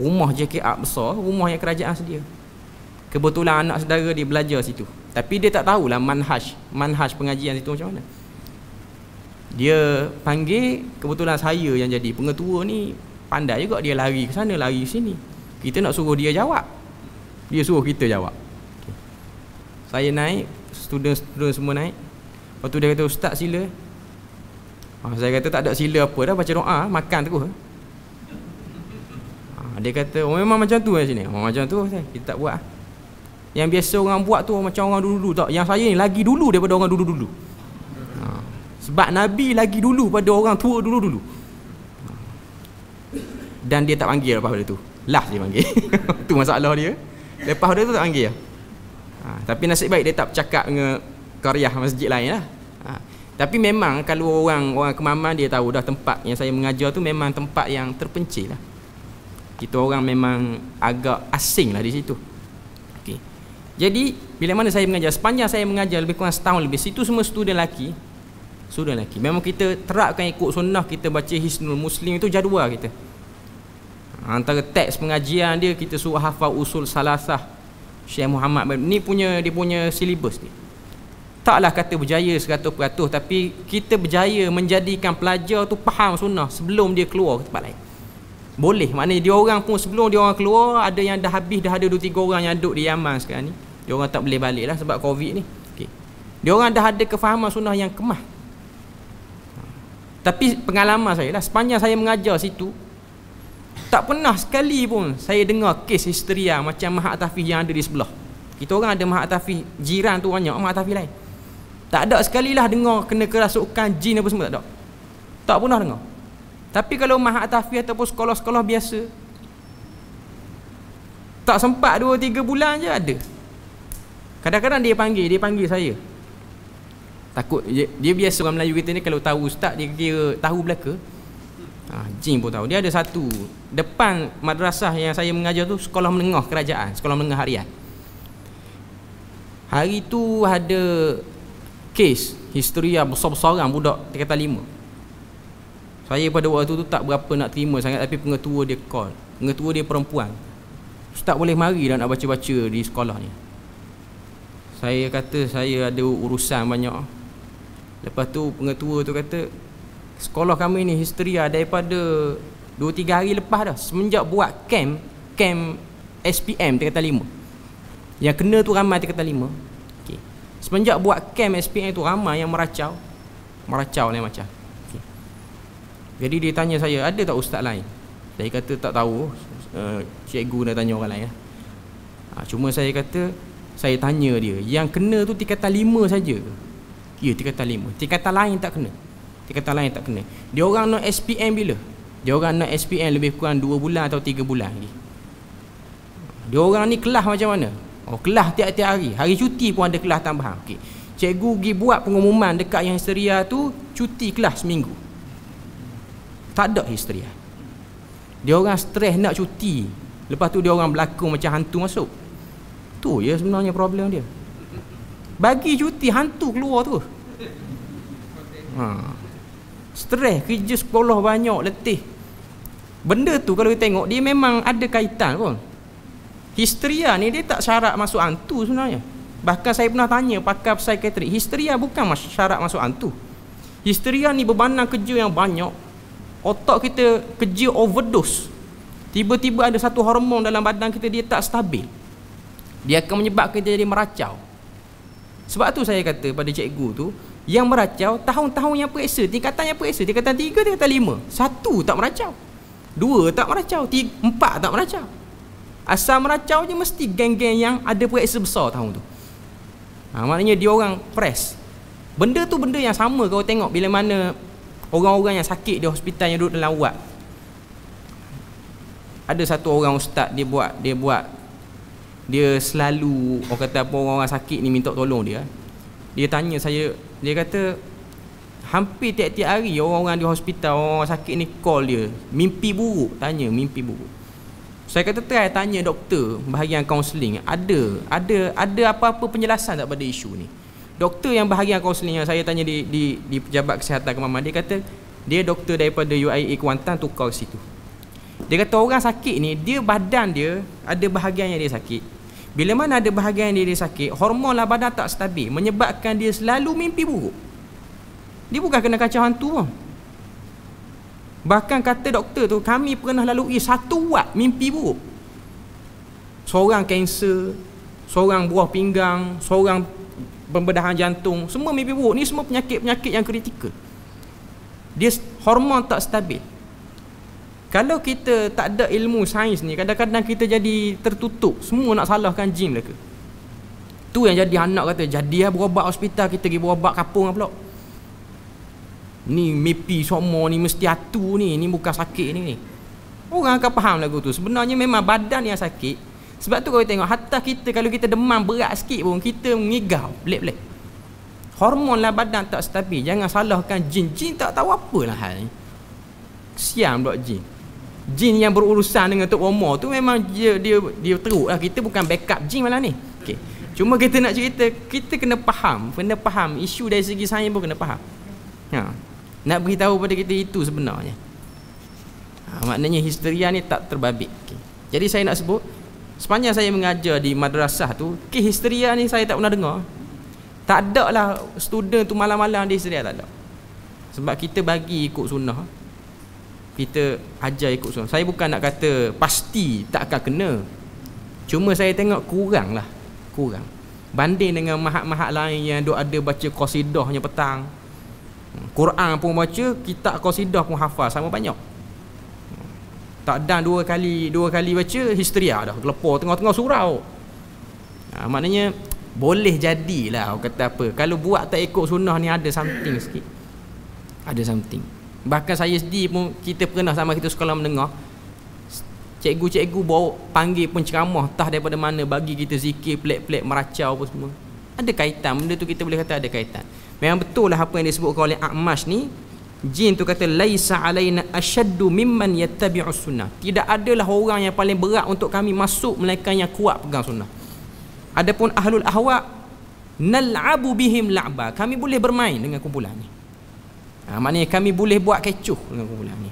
rumah JKR besar rumah yang kerajaan sedia kebetulan anak saudara dia belajar situ tapi dia tak tahulah manhaj, manhaj pengajian itu macam mana. Dia panggil kebetulan saya yang jadi pengetua ni pandai juga dia lari ke sana lari ke sini. Kita nak suruh dia jawab. Dia suruh kita jawab. Okay. Saya naik, student-student semua naik. Lepas tu dia kata ustaz sila. Ha, saya kata tak ada sila apa dah baca doa, makan terus. Ha, dia kata oh memang macam tu kan sini. Oh, macam tu saya. Kita tak buat. Yang biasa orang buat tu macam orang dulu-dulu tak? Yang saya ni lagi dulu daripada orang dulu-dulu. Ha. Sebab Nabi lagi dulu pada orang tua dulu-dulu. Ha. Dan dia tak panggil lepas pada tu. Lah dia panggil. tu masalah dia. Lepas pada tu tak panggil. Ha, tapi nasib baik dia tak cakap dengan karyah masjid lain lah. Ha, tapi memang kalau orang orang kemaman dia tahu dah tempat yang saya mengajar tu memang tempat yang terpencil lah. Kita orang memang agak asing lah di situ. Jadi bila mana saya mengajar Sepanjang saya mengajar lebih kurang setahun lebih Situ semua student lelaki Student lelaki Memang kita terapkan ikut sunnah Kita baca Hisnul Muslim itu jadual kita Antara teks pengajian dia Kita suruh hafal usul salasah Syekh Muhammad Ni punya dia punya silibus ni Taklah kata berjaya 100% Tapi kita berjaya menjadikan pelajar tu Faham sunnah sebelum dia keluar ke tempat lain boleh maknanya dia orang pun sebelum dia orang keluar ada yang dah habis dah ada 2 3 orang yang duduk di Yaman sekarang ni dia orang tak boleh balik lah sebab covid ni okay. dia orang dah ada kefahaman sunnah yang kemah tapi pengalaman saya lah sepanjang saya mengajar situ tak pernah sekali pun saya dengar kes histeria macam mahat tafih yang ada di sebelah kita orang ada mahat tafih jiran tu banyak mahat tafih lain tak ada sekali lah dengar kena kerasukan jin apa semua tak ada tak pernah dengar tapi kalau mahat tafih ataupun sekolah-sekolah biasa tak sempat 2-3 bulan je ada Kadang-kadang dia panggil, dia panggil saya. Takut dia, dia biasa orang Melayu kita ni kalau tahu ustaz dia kira tahu belaka. Ha, jin pun tahu. Dia ada satu depan madrasah yang saya mengajar tu sekolah menengah kerajaan, sekolah menengah harian. Hari tu ada kes historia besar-besaran budak tingkatan lima. Saya pada waktu tu tak berapa nak terima sangat tapi pengetua dia call. Pengetua dia perempuan. Ustaz boleh mari dan nak baca-baca di sekolah ni saya kata saya ada urusan banyak lepas tu pengetua tu kata sekolah kami ni history lah daripada 2-3 hari lepas dah semenjak buat camp camp SPM tingkat lima. yang kena tu ramai tingkat lima. okay. semenjak buat camp SPM tu ramai yang meracau meracau lain macam okay. jadi dia tanya saya ada tak ustaz lain saya kata tak tahu uh, cikgu dah tanya orang lain lah. Ha, cuma saya kata saya tanya dia yang kena tu tingkatan lima saja ya tingkatan 5 tingkatan lain tak kena tingkatan lain tak kena dia orang nak SPM bila dia orang nak SPM lebih kurang 2 bulan atau 3 bulan lagi dia orang ni kelas macam mana oh kelas tiap-tiap hari hari cuti pun ada kelas tambahan okey cikgu pergi buat pengumuman dekat yang histeria tu cuti kelas seminggu tak ada histeria dia orang stres nak cuti lepas tu dia orang berlakon macam hantu masuk Tu ya sebenarnya problem dia. Bagi cuti hantu keluar tu. Ha. Stres kerja sekolah banyak letih. Benda tu kalau kita tengok dia memang ada kaitan pun. Histeria ni dia tak syarat masuk hantu sebenarnya. Bahkan saya pernah tanya pakar psikiatri, histeria bukan syarat masuk hantu. Histeria ni bebanan kerja yang banyak. Otak kita kerja overdose. Tiba-tiba ada satu hormon dalam badan kita dia tak stabil. Dia akan menyebabkan kita jadi meracau. Sebab tu saya kata pada cikgu tu, yang meracau tahun-tahun yang periksa, tingkatan yang periksa, tingkatan 3, tingkatan lima Satu tak meracau. Dua tak meracau, tiga, empat tak meracau. Asal meracau je mesti geng-geng yang ada periksa besar tahun tu. Ha, maknanya dia orang press. Benda tu benda yang sama kau tengok bila mana orang-orang yang sakit di hospital yang duduk dalam wad. Ada satu orang ustaz dia buat dia buat dia selalu orang kata apa orang-orang sakit ni minta tolong dia dia tanya saya dia kata hampir tiap-tiap hari orang-orang di hospital orang-orang sakit ni call dia mimpi buruk tanya mimpi buruk saya kata try tanya doktor bahagian kaunseling ada ada ada apa-apa penjelasan tak pada isu ni doktor yang bahagian kaunseling yang saya tanya di di di pejabat kesihatan kemaman dia kata dia doktor daripada UIA Kuantan tukar situ dia kata orang sakit ni Dia badan dia Ada bahagian yang dia sakit Bila mana ada bahagian yang dia, dia sakit Hormon lah badan tak stabil Menyebabkan dia selalu mimpi buruk Dia bukan kena kacau hantu pun Bahkan kata doktor tu Kami pernah lalui satu wat mimpi buruk Seorang kanser Seorang buah pinggang Seorang pembedahan jantung Semua mimpi buruk Ni semua penyakit-penyakit yang kritikal Dia hormon tak stabil kalau kita tak ada ilmu sains ni Kadang-kadang kita jadi tertutup Semua nak salahkan jin mereka Tu yang jadi anak kata Jadi lah berobat hospital Kita pergi berobat kapung lah pula Ni mepi semua ni Mesti atu ni Ni bukan sakit ni, ni. Orang akan faham lagu tu Sebenarnya memang badan yang sakit Sebab tu kalau tengok Hatta kita kalau kita demam berat sikit pun Kita mengigau Belik-belik Hormon lah badan tak stabil Jangan salahkan jin Jin tak tahu apalah hal ni Siam buat jin jin yang berurusan dengan Tok Omar tu memang dia dia dia teruk lah. Kita bukan backup jin malam ni. Okay. Cuma kita nak cerita, kita kena faham, kena faham isu dari segi saya pun kena faham. Ha. Nak beritahu pada kita itu sebenarnya. Ha, maknanya histeria ni tak terbabit. Okay. Jadi saya nak sebut, sepanjang saya mengajar di madrasah tu, ke histeria ni saya tak pernah dengar. Tak ada lah student tu malam-malam di histeria tak ada. Sebab kita bagi ikut sunnah kita ajar ikut sunnah saya bukan nak kata pasti tak akan kena cuma saya tengok kurang lah kurang banding dengan mahat-mahat lain yang duk ada baca qasidahnya petang Quran pun baca kitab qasidah pun hafal sama banyak tak dan dua kali dua kali baca histeria dah gelepor tengah-tengah surau ha, maknanya boleh jadilah kata apa kalau buat tak ikut sunnah ni ada something sikit ada something Bahkan saya sendiri pun kita pernah sama kita sekolah menengah Cikgu-cikgu bawa panggil pun ceramah Tah daripada mana bagi kita zikir pelik-pelik meracau apa semua Ada kaitan benda tu kita boleh kata ada kaitan Memang betul lah apa yang disebutkan oleh Akmas ni Jin tu kata Laisa alaina asyaddu mimman yattabi'us sunnah Tidak adalah orang yang paling berat untuk kami masuk Mereka yang kuat pegang sunnah Adapun ahlul ahwa Nal'abu bihim la'ba Kami boleh bermain dengan kumpulan ni ha, maknanya kami boleh buat kecoh dengan kumpulan ni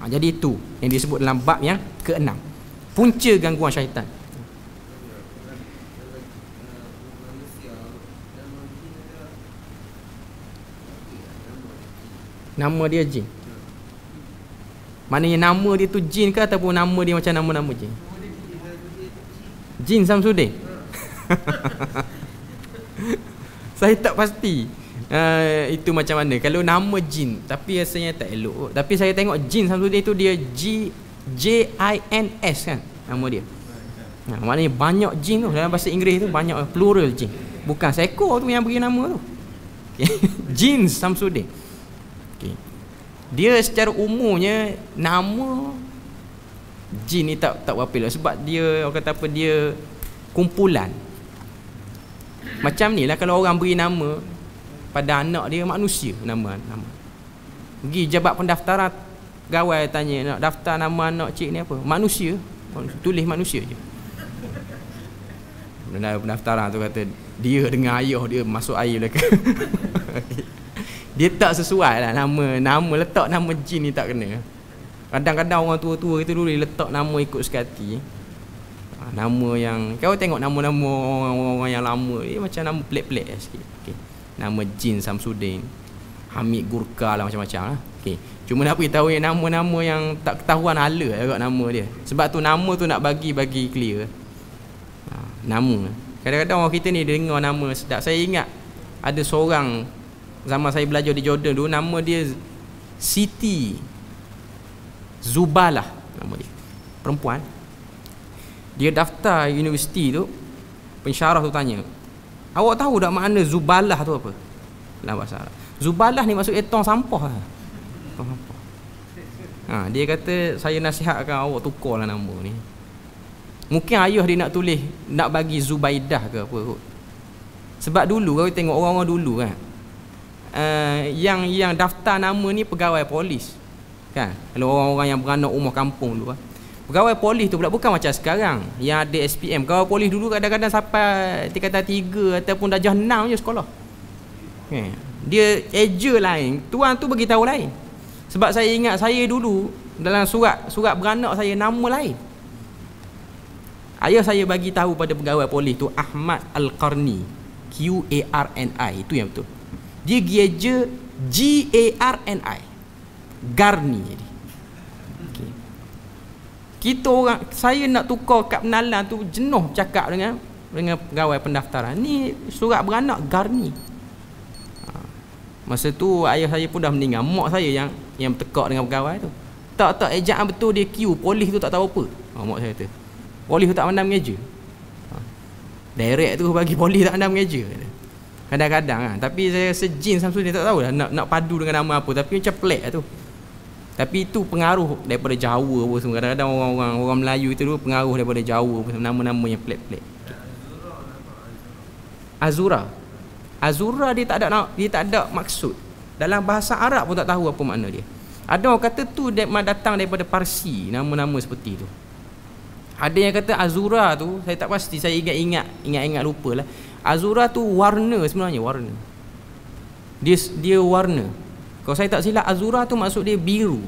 ha, jadi itu yang disebut dalam bab yang keenam punca gangguan syaitan nama dia jin maknanya nama dia tu jin ke ataupun nama dia macam nama-nama jin jin samsudin saya tak pasti uh, itu macam mana kalau nama jin tapi rasanya tak elok tapi saya tengok jin Samsudin tu dia G J I N S kan nama dia nah, ha, maknanya banyak jin tu dalam bahasa Inggeris tu banyak plural jin bukan seekor tu yang bagi nama tu okay. jin Samsudin okay. dia secara umumnya nama jin ni tak tak berapa lah sebab dia orang kata apa dia kumpulan macam ni lah kalau orang beri nama pada anak dia manusia nama nama pergi jabat pendaftaran gawai tanya nak daftar nama anak cik ni apa manusia tulis manusia je benda pendaftaran tu kata dia dengan ayah dia masuk air lah dia tak sesuai lah nama nama letak nama jin ni tak kena kadang-kadang orang tua-tua kita dulu letak nama ikut sekati ha, nama yang kau tengok nama-nama orang-orang yang lama dia macam nama pelik-pelik lah sikit okay nama Jin Samsudin Hamid Gurka lah macam-macam lah okay. cuma nak beritahu yang nama-nama yang tak ketahuan ala juga lah nama dia sebab tu nama tu nak bagi-bagi clear ha, nama kadang-kadang orang kita ni dengar nama sedap saya ingat ada seorang zaman saya belajar di Jordan dulu nama dia Siti Zubalah nama dia perempuan dia daftar universiti tu pensyarah tu tanya Awak tahu tak makna zubalah tu apa? Dalam bahasa Arab. Zubalah ni maksudnya tong sampah lah. Tong sampah. Ha, dia kata, saya nasihatkan awak tukarlah nama ni. Mungkin ayah dia nak tulis, nak bagi Zubaidah ke apa kot. Sebab dulu, kalau tengok orang-orang dulu kan. Uh, yang yang daftar nama ni pegawai polis. Kan? Kalau orang-orang yang beranak rumah kampung dulu kan. Pegawai polis tu pula bukan macam sekarang yang ada SPM. Pegawai polis dulu kadang-kadang sampai tingkatan tiga ataupun darjah 6 je sekolah. Dia eja lain, tuan tu bagi tahu lain. Sebab saya ingat saya dulu dalam surat surat beranak saya nama lain. Ayah saya bagi tahu pada pegawai polis tu Ahmad Al-Qarni. Q A R N I itu yang betul. Dia gieja G A R N I. Garni jadi kita orang saya nak tukar kad penalan tu jenuh cakap dengan dengan pegawai pendaftaran ni surat beranak garni ha. masa tu ayah saya pun dah meninggal mak saya yang yang tekak dengan pegawai tu tak tak ejaan betul dia kiu polis tu tak tahu apa ha, mak saya kata polis tu tak pandai mengeja ha. direct tu bagi polis tak pandai mengeja kadang-kadang ha. tapi saya rasa jin samsung ni tak tahu lah nak, nak padu dengan nama apa tapi macam pelik lah tu tapi itu pengaruh daripada Jawa apa semua. Kadang-kadang orang-orang orang Melayu itu dulu pengaruh daripada Jawa apa semua. Nama-nama yang pelik-pelik. Azura. Azura dia tak ada nak, dia tak ada maksud. Dalam bahasa Arab pun tak tahu apa makna dia. Ada orang kata tu dia datang daripada Parsi, nama-nama seperti itu. Ada yang kata Azura tu, saya tak pasti, saya ingat-ingat, ingat-ingat lupalah. Azura tu warna sebenarnya, warna. Dia dia warna. Kalau saya tak silap Azura tu maksud dia biru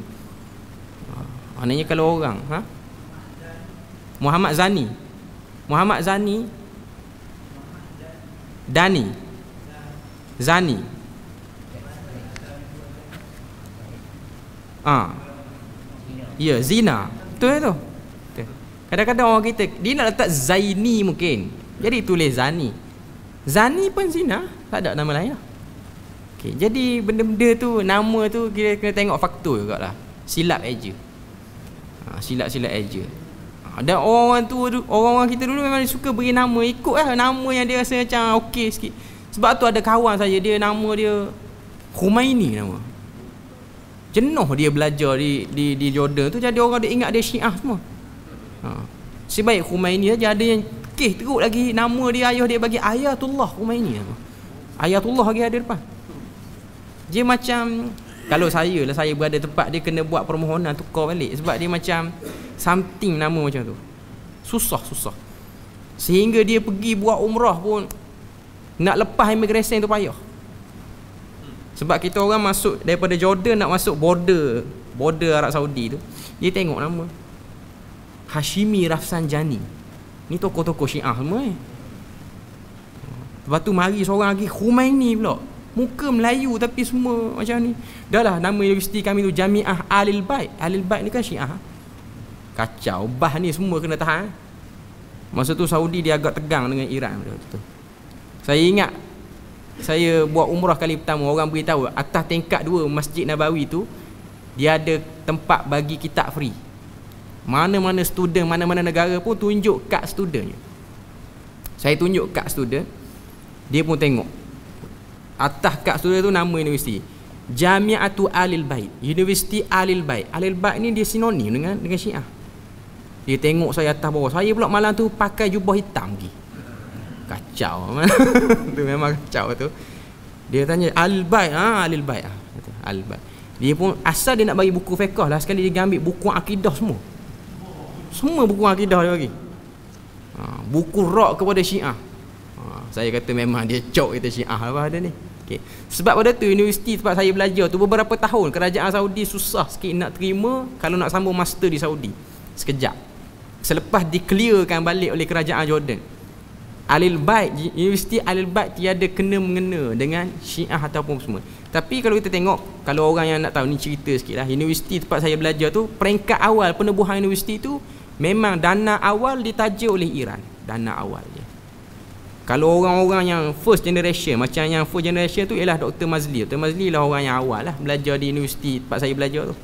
ah, Maknanya kalau orang ha? Muhammad Zani Muhammad Zani Dani Zani Ah, ha. Ya Zina Betul tu Kadang-kadang orang kita Dia nak letak Zaini mungkin Jadi tulis Zani Zani pun Zina Tak ada nama lain lah Okay, jadi benda-benda tu nama tu kita kena tengok faktor juga lah silap aja ha, silap silap aja ha, orang-orang tu orang-orang kita dulu memang suka beri nama ikut nama yang dia rasa macam okey sikit sebab tu ada kawan saya dia nama dia Humaini nama jenuh dia belajar di di di Jordan tu jadi orang dia ingat dia Syiah semua ha sebaik Humaini saja ada yang kek teruk lagi nama dia ayah dia bagi Ayatullah Humaini nama Ayatullah lagi ada depan dia macam kalau saya lah saya berada tempat dia kena buat permohonan tukar balik sebab dia macam something nama macam tu. Susah susah. Sehingga dia pergi buat umrah pun nak lepas immigration tu payah. Sebab kita orang masuk daripada Jordan nak masuk border border Arab Saudi tu. Dia tengok nama. Hashimi Rafsanjani. Ni tokoh-tokoh Syiah semua eh. Lepas tu mari seorang lagi Khumaini pula muka Melayu tapi semua macam ni. Dah lah nama universiti kami tu Jamiah Alil Bait. Alil Bait ni kan Syiah. Kacau bah ni semua kena tahan. Masa tu Saudi dia agak tegang dengan Iran waktu tu. Saya ingat saya buat umrah kali pertama orang beritahu atas tingkat dua Masjid Nabawi tu dia ada tempat bagi kitab free. Mana-mana student, mana-mana negara pun tunjuk kad studentnya. Saya tunjuk kad student, dia pun tengok atas kad surat tu nama universiti Jami'atu Alil Bait Universiti Alil Bait Alil Bait ni dia sinonim dengan dengan Syiah dia tengok saya atas bawah saya pula malam tu pakai jubah hitam pergi kacau tu memang kacau tu dia tanya Alil Bait ha Alil Bait ah Alil Bait dia pun asal dia nak bagi buku fiqh lah sekali dia ambil buku akidah semua semua buku akidah dia bagi ha, buku rock kepada Syiah ah, saya kata memang dia cok kita syiah lah pada ni Okay. Sebab pada tu universiti tempat saya belajar tu beberapa tahun kerajaan Saudi susah sikit nak terima kalau nak sambung master di Saudi. Sekejap. Selepas diclearkan balik oleh kerajaan Jordan. Alil Bait universiti Alil Bait tiada kena mengena dengan Syiah ataupun semua. Tapi kalau kita tengok kalau orang yang nak tahu ni cerita sikitlah universiti tempat saya belajar tu peringkat awal penubuhan universiti tu memang dana awal ditaja oleh Iran dana awal dia kalau orang-orang yang first generation macam yang first generation tu ialah Dr. Mazli Dr. Mazli lah orang yang awal lah belajar di universiti tempat saya belajar tu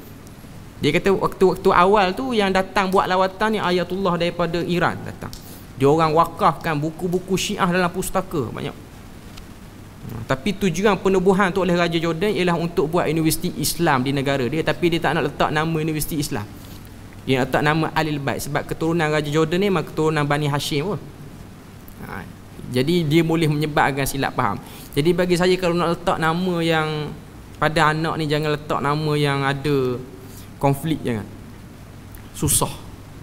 dia kata waktu-waktu awal tu yang datang buat lawatan ni Ayatullah daripada Iran datang dia orang wakafkan buku-buku syiah dalam pustaka banyak hmm, tapi tujuan penubuhan tu oleh Raja Jordan ialah untuk buat universiti Islam di negara dia tapi dia tak nak letak nama universiti Islam dia nak letak nama Alil Bait sebab keturunan Raja Jordan ni memang keturunan Bani Hashim pun ha, jadi dia boleh menyebabkan silap faham. Jadi bagi saya kalau nak letak nama yang pada anak ni jangan letak nama yang ada konflik jangan. Susah.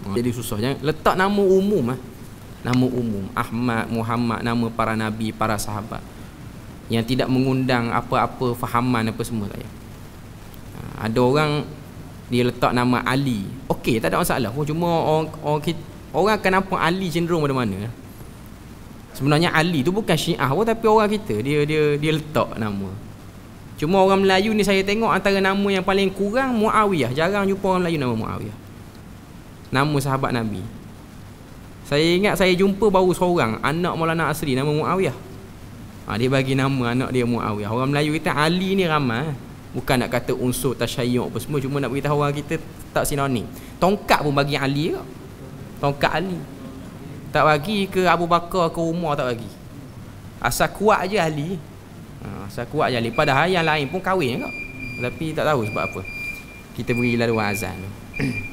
Hmm. Jadi susah jangan letak nama umum ah. Nama umum Ahmad, Muhammad, nama para nabi, para sahabat. Yang tidak mengundang apa-apa fahaman apa semua tak lah, ya. Ha, ada orang dia letak nama Ali. Okey, tak ada masalah. Oh, cuma orang, orang, orang akan nampak Ali cenderung pada mana. Ya. Sebenarnya Ali tu bukan Syiah pun tapi orang kita dia dia dia letak nama. Cuma orang Melayu ni saya tengok antara nama yang paling kurang Muawiyah. Jarang jumpa orang Melayu nama Muawiyah. Nama sahabat Nabi. Saya ingat saya jumpa baru seorang anak Maulana Asri nama Muawiyah. Ha, dia bagi nama anak dia Muawiyah. Orang Melayu kita Ali ni ramai. Eh. Bukan nak kata unsur tasyayyuk apa semua cuma nak beritahu orang kita tak sinonim. Tongkat pun bagi Ali ke? Tongkat Ali. Tak bagi ke Abu Bakar ke Umar tak bagi. Asal kuat aje ahli. Ha, asal kuat aje ahli. Padahal yang lain pun kahwin juga. Tapi tak tahu sebab apa. Kita beri laluan azan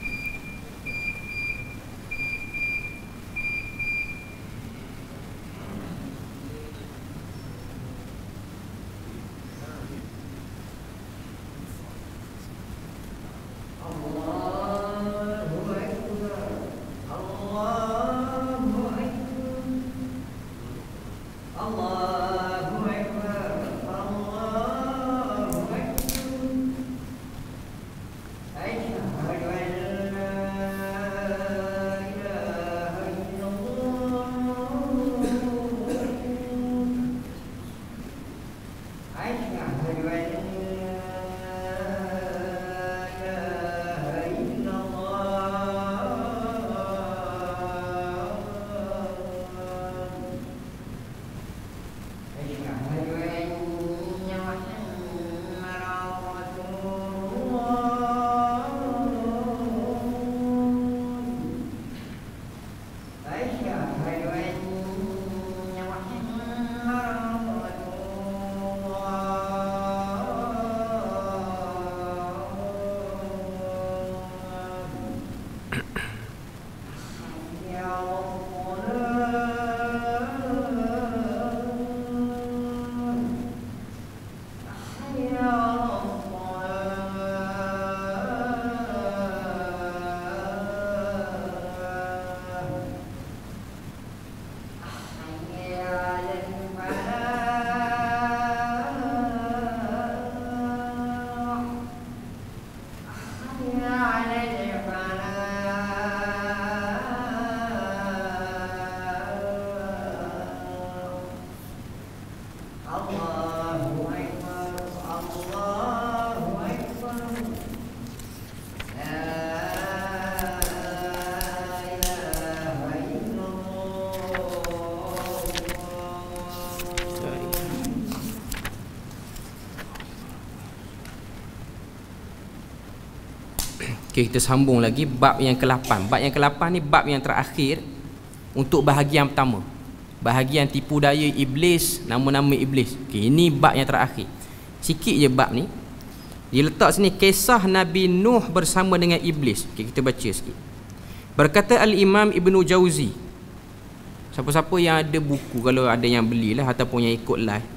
Okey, kita sambung lagi bab yang ke-8. Bab yang ke-8 ni bab yang terakhir untuk bahagian pertama. Bahagian tipu daya iblis, nama-nama iblis. Okey, ini bab yang terakhir. Sikit je bab ni. Dia letak sini kisah Nabi Nuh bersama dengan iblis. Okey, kita baca sikit. Berkata Al-Imam Ibnu Jauzi. Siapa-siapa yang ada buku kalau ada yang belilah ataupun yang ikut live.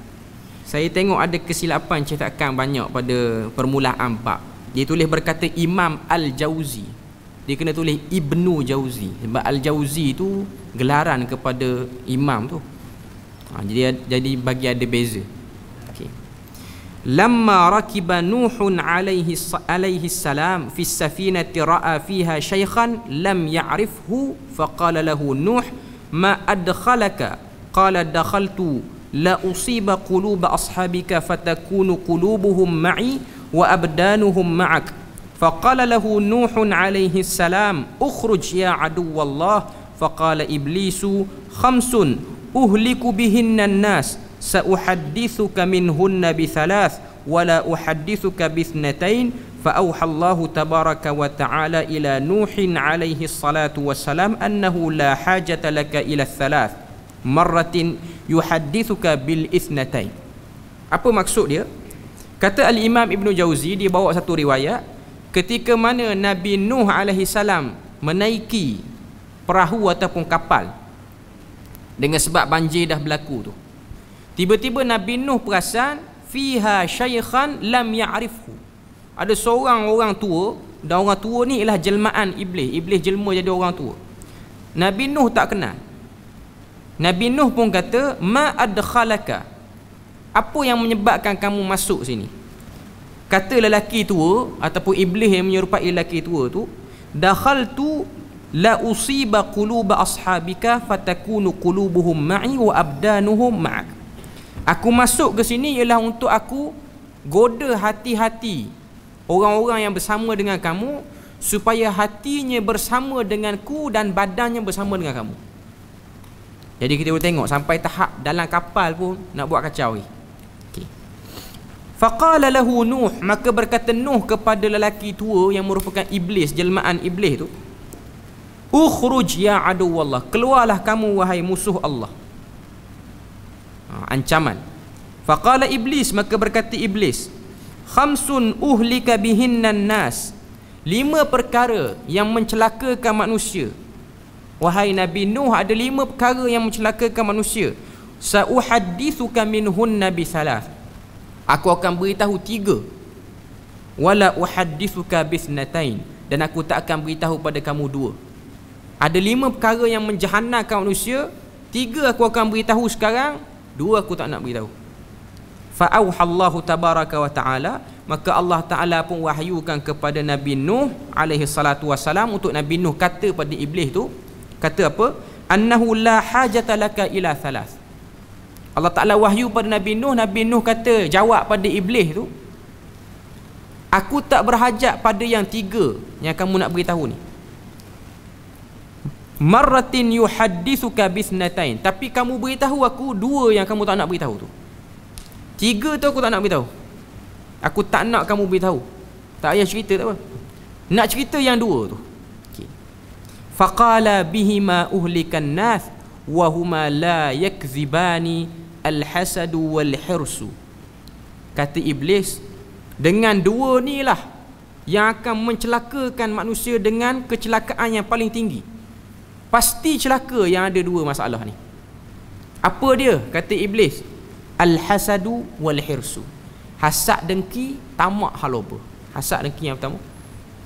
Saya tengok ada kesilapan cetakan banyak pada permulaan bab. Dia tulis berkata Imam al Jauzi. Dia kena tulis Ibnu Jauzi. Sebab al Jauzi tu gelaran kepada Imam tu ha, jadi, jadi bagi ada beza okay. Lama rakiba Nuhun alaihi, alaihi salam Fi safinati ra'a fiha syaykhan Lam ya'rifhu fakal lahu Nuh Ma adhalak? Qala dakhaltu La usiba quluba ashabika Fatakunu qulubuhum ma'i wa abdanuhum ma'ak faqala lahu nuh alaihi salam ukhruj ya adu Allah faqala iblisu khamsun uhliku bihinna nas sa'uhaddithuka minhunna bi thalath wa la uhaddithuka bi ithnatain فأوحى الله تبارك وتعالى إلى نوح عليه الصلاة والسلام أنه لا حاجة لك إلى الثلاث مرة يحدثك بالإثنتين apa maksud dia Kata Al-Imam Ibn Jauzi dia bawa satu riwayat ketika mana Nabi Nuh alaihi menaiki perahu ataupun kapal dengan sebab banjir dah berlaku tu. Tiba-tiba Nabi Nuh perasan fiha syaikhan lam ya'rifhu. Ada seorang orang tua dan orang tua ni ialah jelmaan iblis. Iblis jelma jadi orang tua. Nabi Nuh tak kenal. Nabi Nuh pun kata ma adkhalaka apa yang menyebabkan kamu masuk sini kata lelaki tua ataupun iblis yang menyerupai lelaki tua tu dakhaltu la usiba qulub ashabika fatakunu qulubuhum ma'i wa abdanuhum ma'ak aku masuk ke sini ialah untuk aku goda hati-hati orang-orang yang bersama dengan kamu supaya hatinya bersama dengan ku dan badannya bersama dengan kamu jadi kita boleh tengok sampai tahap dalam kapal pun nak buat kacau ni eh. Faqala lahu Nuh Maka berkata Nuh kepada lelaki tua yang merupakan iblis Jelmaan iblis tu Ukhruj ya adu Allah Keluarlah kamu wahai musuh Allah ha, Ancaman Faqala iblis Maka berkata iblis Khamsun uhlika bihinnan nas Lima perkara yang mencelakakan manusia Wahai Nabi Nuh ada lima perkara yang mencelakakan manusia Sa'uhadithuka minhun Nabi Salaf Aku akan beritahu tiga Wala uhadithuka bisnatain Dan aku tak akan beritahu pada kamu dua Ada lima perkara yang menjahannakan manusia Tiga aku akan beritahu sekarang Dua aku tak nak beritahu Fa'auhallahu tabaraka wa ta'ala Maka Allah Ta'ala pun wahyukan kepada Nabi Nuh alaihi salatu wasalam Untuk Nabi Nuh kata pada Iblis tu Kata apa? Annahu la hajata laka ila thalas Allah Ta'ala wahyu pada Nabi Nuh Nabi Nuh kata jawab pada Iblis tu aku tak berhajat pada yang tiga yang kamu nak beritahu ni marratin yuhaddithuka bisnatain tapi kamu beritahu aku dua yang kamu tak nak beritahu tu tiga tu aku tak nak beritahu aku tak nak kamu beritahu tak payah cerita tak apa nak cerita yang dua tu okay. faqala bihima uhlikan nas wahuma la yakzibani al-hasadu wal-hirsu kata iblis dengan dua ni lah yang akan mencelakakan manusia dengan kecelakaan yang paling tinggi pasti celaka yang ada dua masalah ni apa dia kata iblis al-hasadu wal-hirsu hasad dengki tamak haloba hasad dengki yang pertama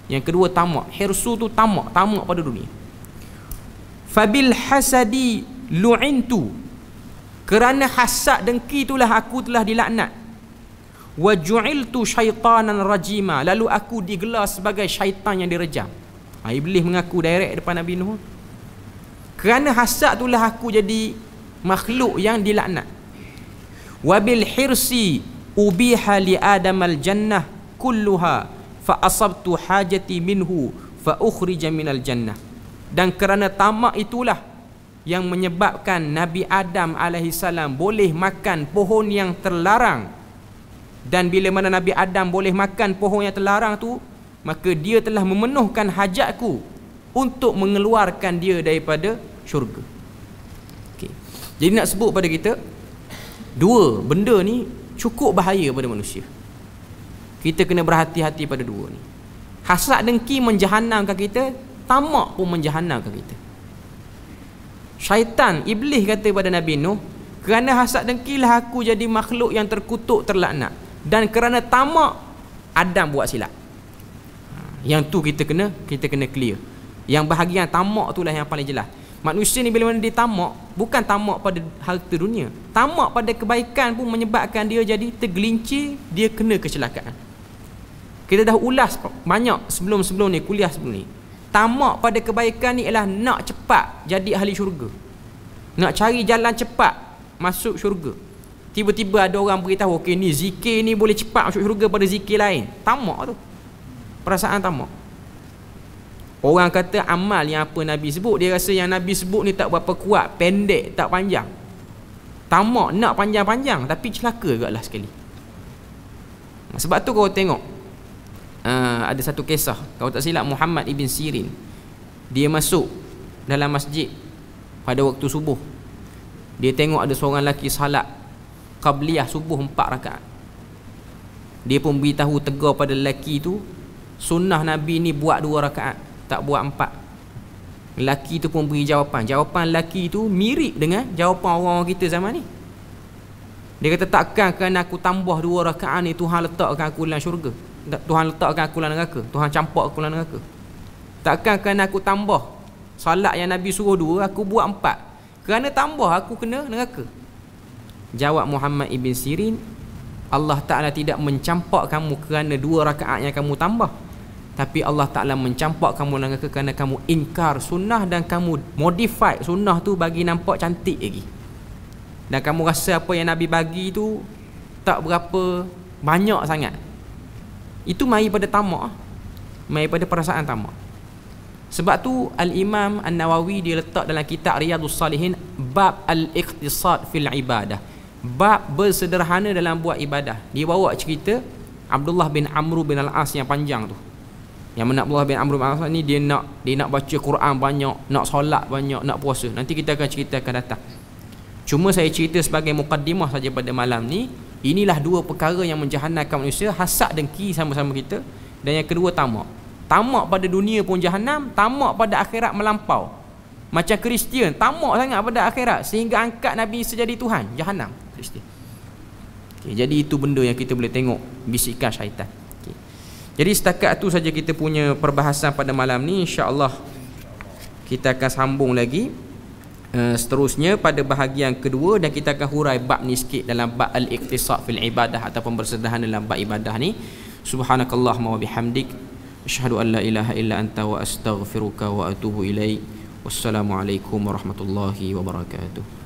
yang kedua tamak hirsu tu tamak tamak pada dunia fabil hasadi lu'intu kerana hasad dengki itulah aku telah dilaknat wa ju'iltu syaitanan rajima lalu aku digelar sebagai syaitan yang direjam ha, iblis mengaku direct depan nabi nuh kerana hasad itulah aku jadi makhluk yang dilaknat wabil hirsi ubiha li adam al jannah kulluha fa asabtu hajati minhu fa ukhrija min al jannah dan kerana tamak itulah yang menyebabkan Nabi Adam alaihi salam boleh makan pohon yang terlarang dan bila mana Nabi Adam boleh makan pohon yang terlarang tu maka dia telah memenuhkan hajatku untuk mengeluarkan dia daripada syurga okay. jadi nak sebut pada kita dua benda ni cukup bahaya pada manusia kita kena berhati-hati pada dua ni hasrat dengki menjahannamkan kita tamak pun menjahannamkan kita Syaitan, iblis kata kepada Nabi Nuh, kerana hasad dengkilah aku jadi makhluk yang terkutuk terlaknat. Dan kerana tamak, Adam buat silap. Ha, yang tu kita kena, kita kena clear. Yang bahagian tamak itulah yang paling jelas. Manusia ni bila mana dia tamak, bukan tamak pada harta dunia. Tamak pada kebaikan pun menyebabkan dia jadi tergelincir, dia kena kecelakaan. Kita dah ulas banyak sebelum-sebelum ni, kuliah sebelum ni tamak pada kebaikan ni ialah nak cepat jadi ahli syurga. Nak cari jalan cepat masuk syurga. Tiba-tiba ada orang beritahu, okey ni zikir ni boleh cepat masuk syurga pada zikir lain. Tamak tu. Perasaan tamak. Orang kata amal yang apa Nabi sebut, dia rasa yang Nabi sebut ni tak berapa kuat, pendek, tak panjang. Tamak nak panjang-panjang tapi celaka juga lah sekali. Sebab tu kau tengok, Ah, ada satu kisah kalau tak silap Muhammad ibn Sirin dia masuk dalam masjid pada waktu subuh dia tengok ada seorang lelaki salat qabliyah subuh empat rakaat dia pun beritahu tegar pada lelaki tu sunnah nabi ni buat dua rakaat tak buat empat. lelaki tu pun beri jawapan jawapan lelaki tu mirip dengan jawapan orang-orang kita zaman ni dia kata takkan kerana aku tambah dua rakaat ni Tuhan letakkan aku dalam syurga Tuhan letakkan aku dalam neraka Tuhan campak aku dalam neraka Takkan kerana aku tambah Salat yang Nabi suruh dua Aku buat empat Kerana tambah aku kena neraka Jawab Muhammad Ibn Sirin Allah Ta'ala tidak mencampak kamu Kerana dua rakaat yang kamu tambah Tapi Allah Ta'ala mencampak kamu dalam neraka Kerana kamu ingkar sunnah Dan kamu modify sunnah tu Bagi nampak cantik lagi Dan kamu rasa apa yang Nabi bagi tu Tak berapa banyak sangat itu mai pada tamak Mai pada perasaan tamak Sebab tu Al-Imam An-Nawawi dia letak dalam kitab Riyadus Salihin Bab Al-Iqtisad Fil Ibadah Bab bersederhana dalam buat ibadah Dia bawa cerita Abdullah bin Amru bin Al-As yang panjang tu yang mana Abdullah bin Amru bin Al-As ni dia nak dia nak baca Quran banyak, nak solat banyak, nak puasa. Nanti kita akan cerita akan datang. Cuma saya cerita sebagai mukadimah saja pada malam ni Inilah dua perkara yang menjahannamkan manusia, hasad ki sama-sama kita dan yang kedua tamak. Tamak pada dunia pun jahannam, tamak pada akhirat melampau. Macam Kristian, tamak sangat pada akhirat sehingga angkat Nabi sejadi Tuhan, jahannam Kristian. Okay, jadi itu benda yang kita boleh tengok bisikan syaitan. Okay. Jadi setakat tu saja kita punya perbahasan pada malam ni, insya-Allah kita akan sambung lagi. Eh, seterusnya pada bahagian kedua dan kita akan hurai bab ni sikit dalam bab al-iqtisad fil ibadah ataupun bersederhana dalam bab ibadah ni subhanakallahumma wa bihamdik asyhadu an la ilaha illa anta wa astaghfiruka wa atubu ilaik wassalamu alaikum warahmatullahi wabarakatuh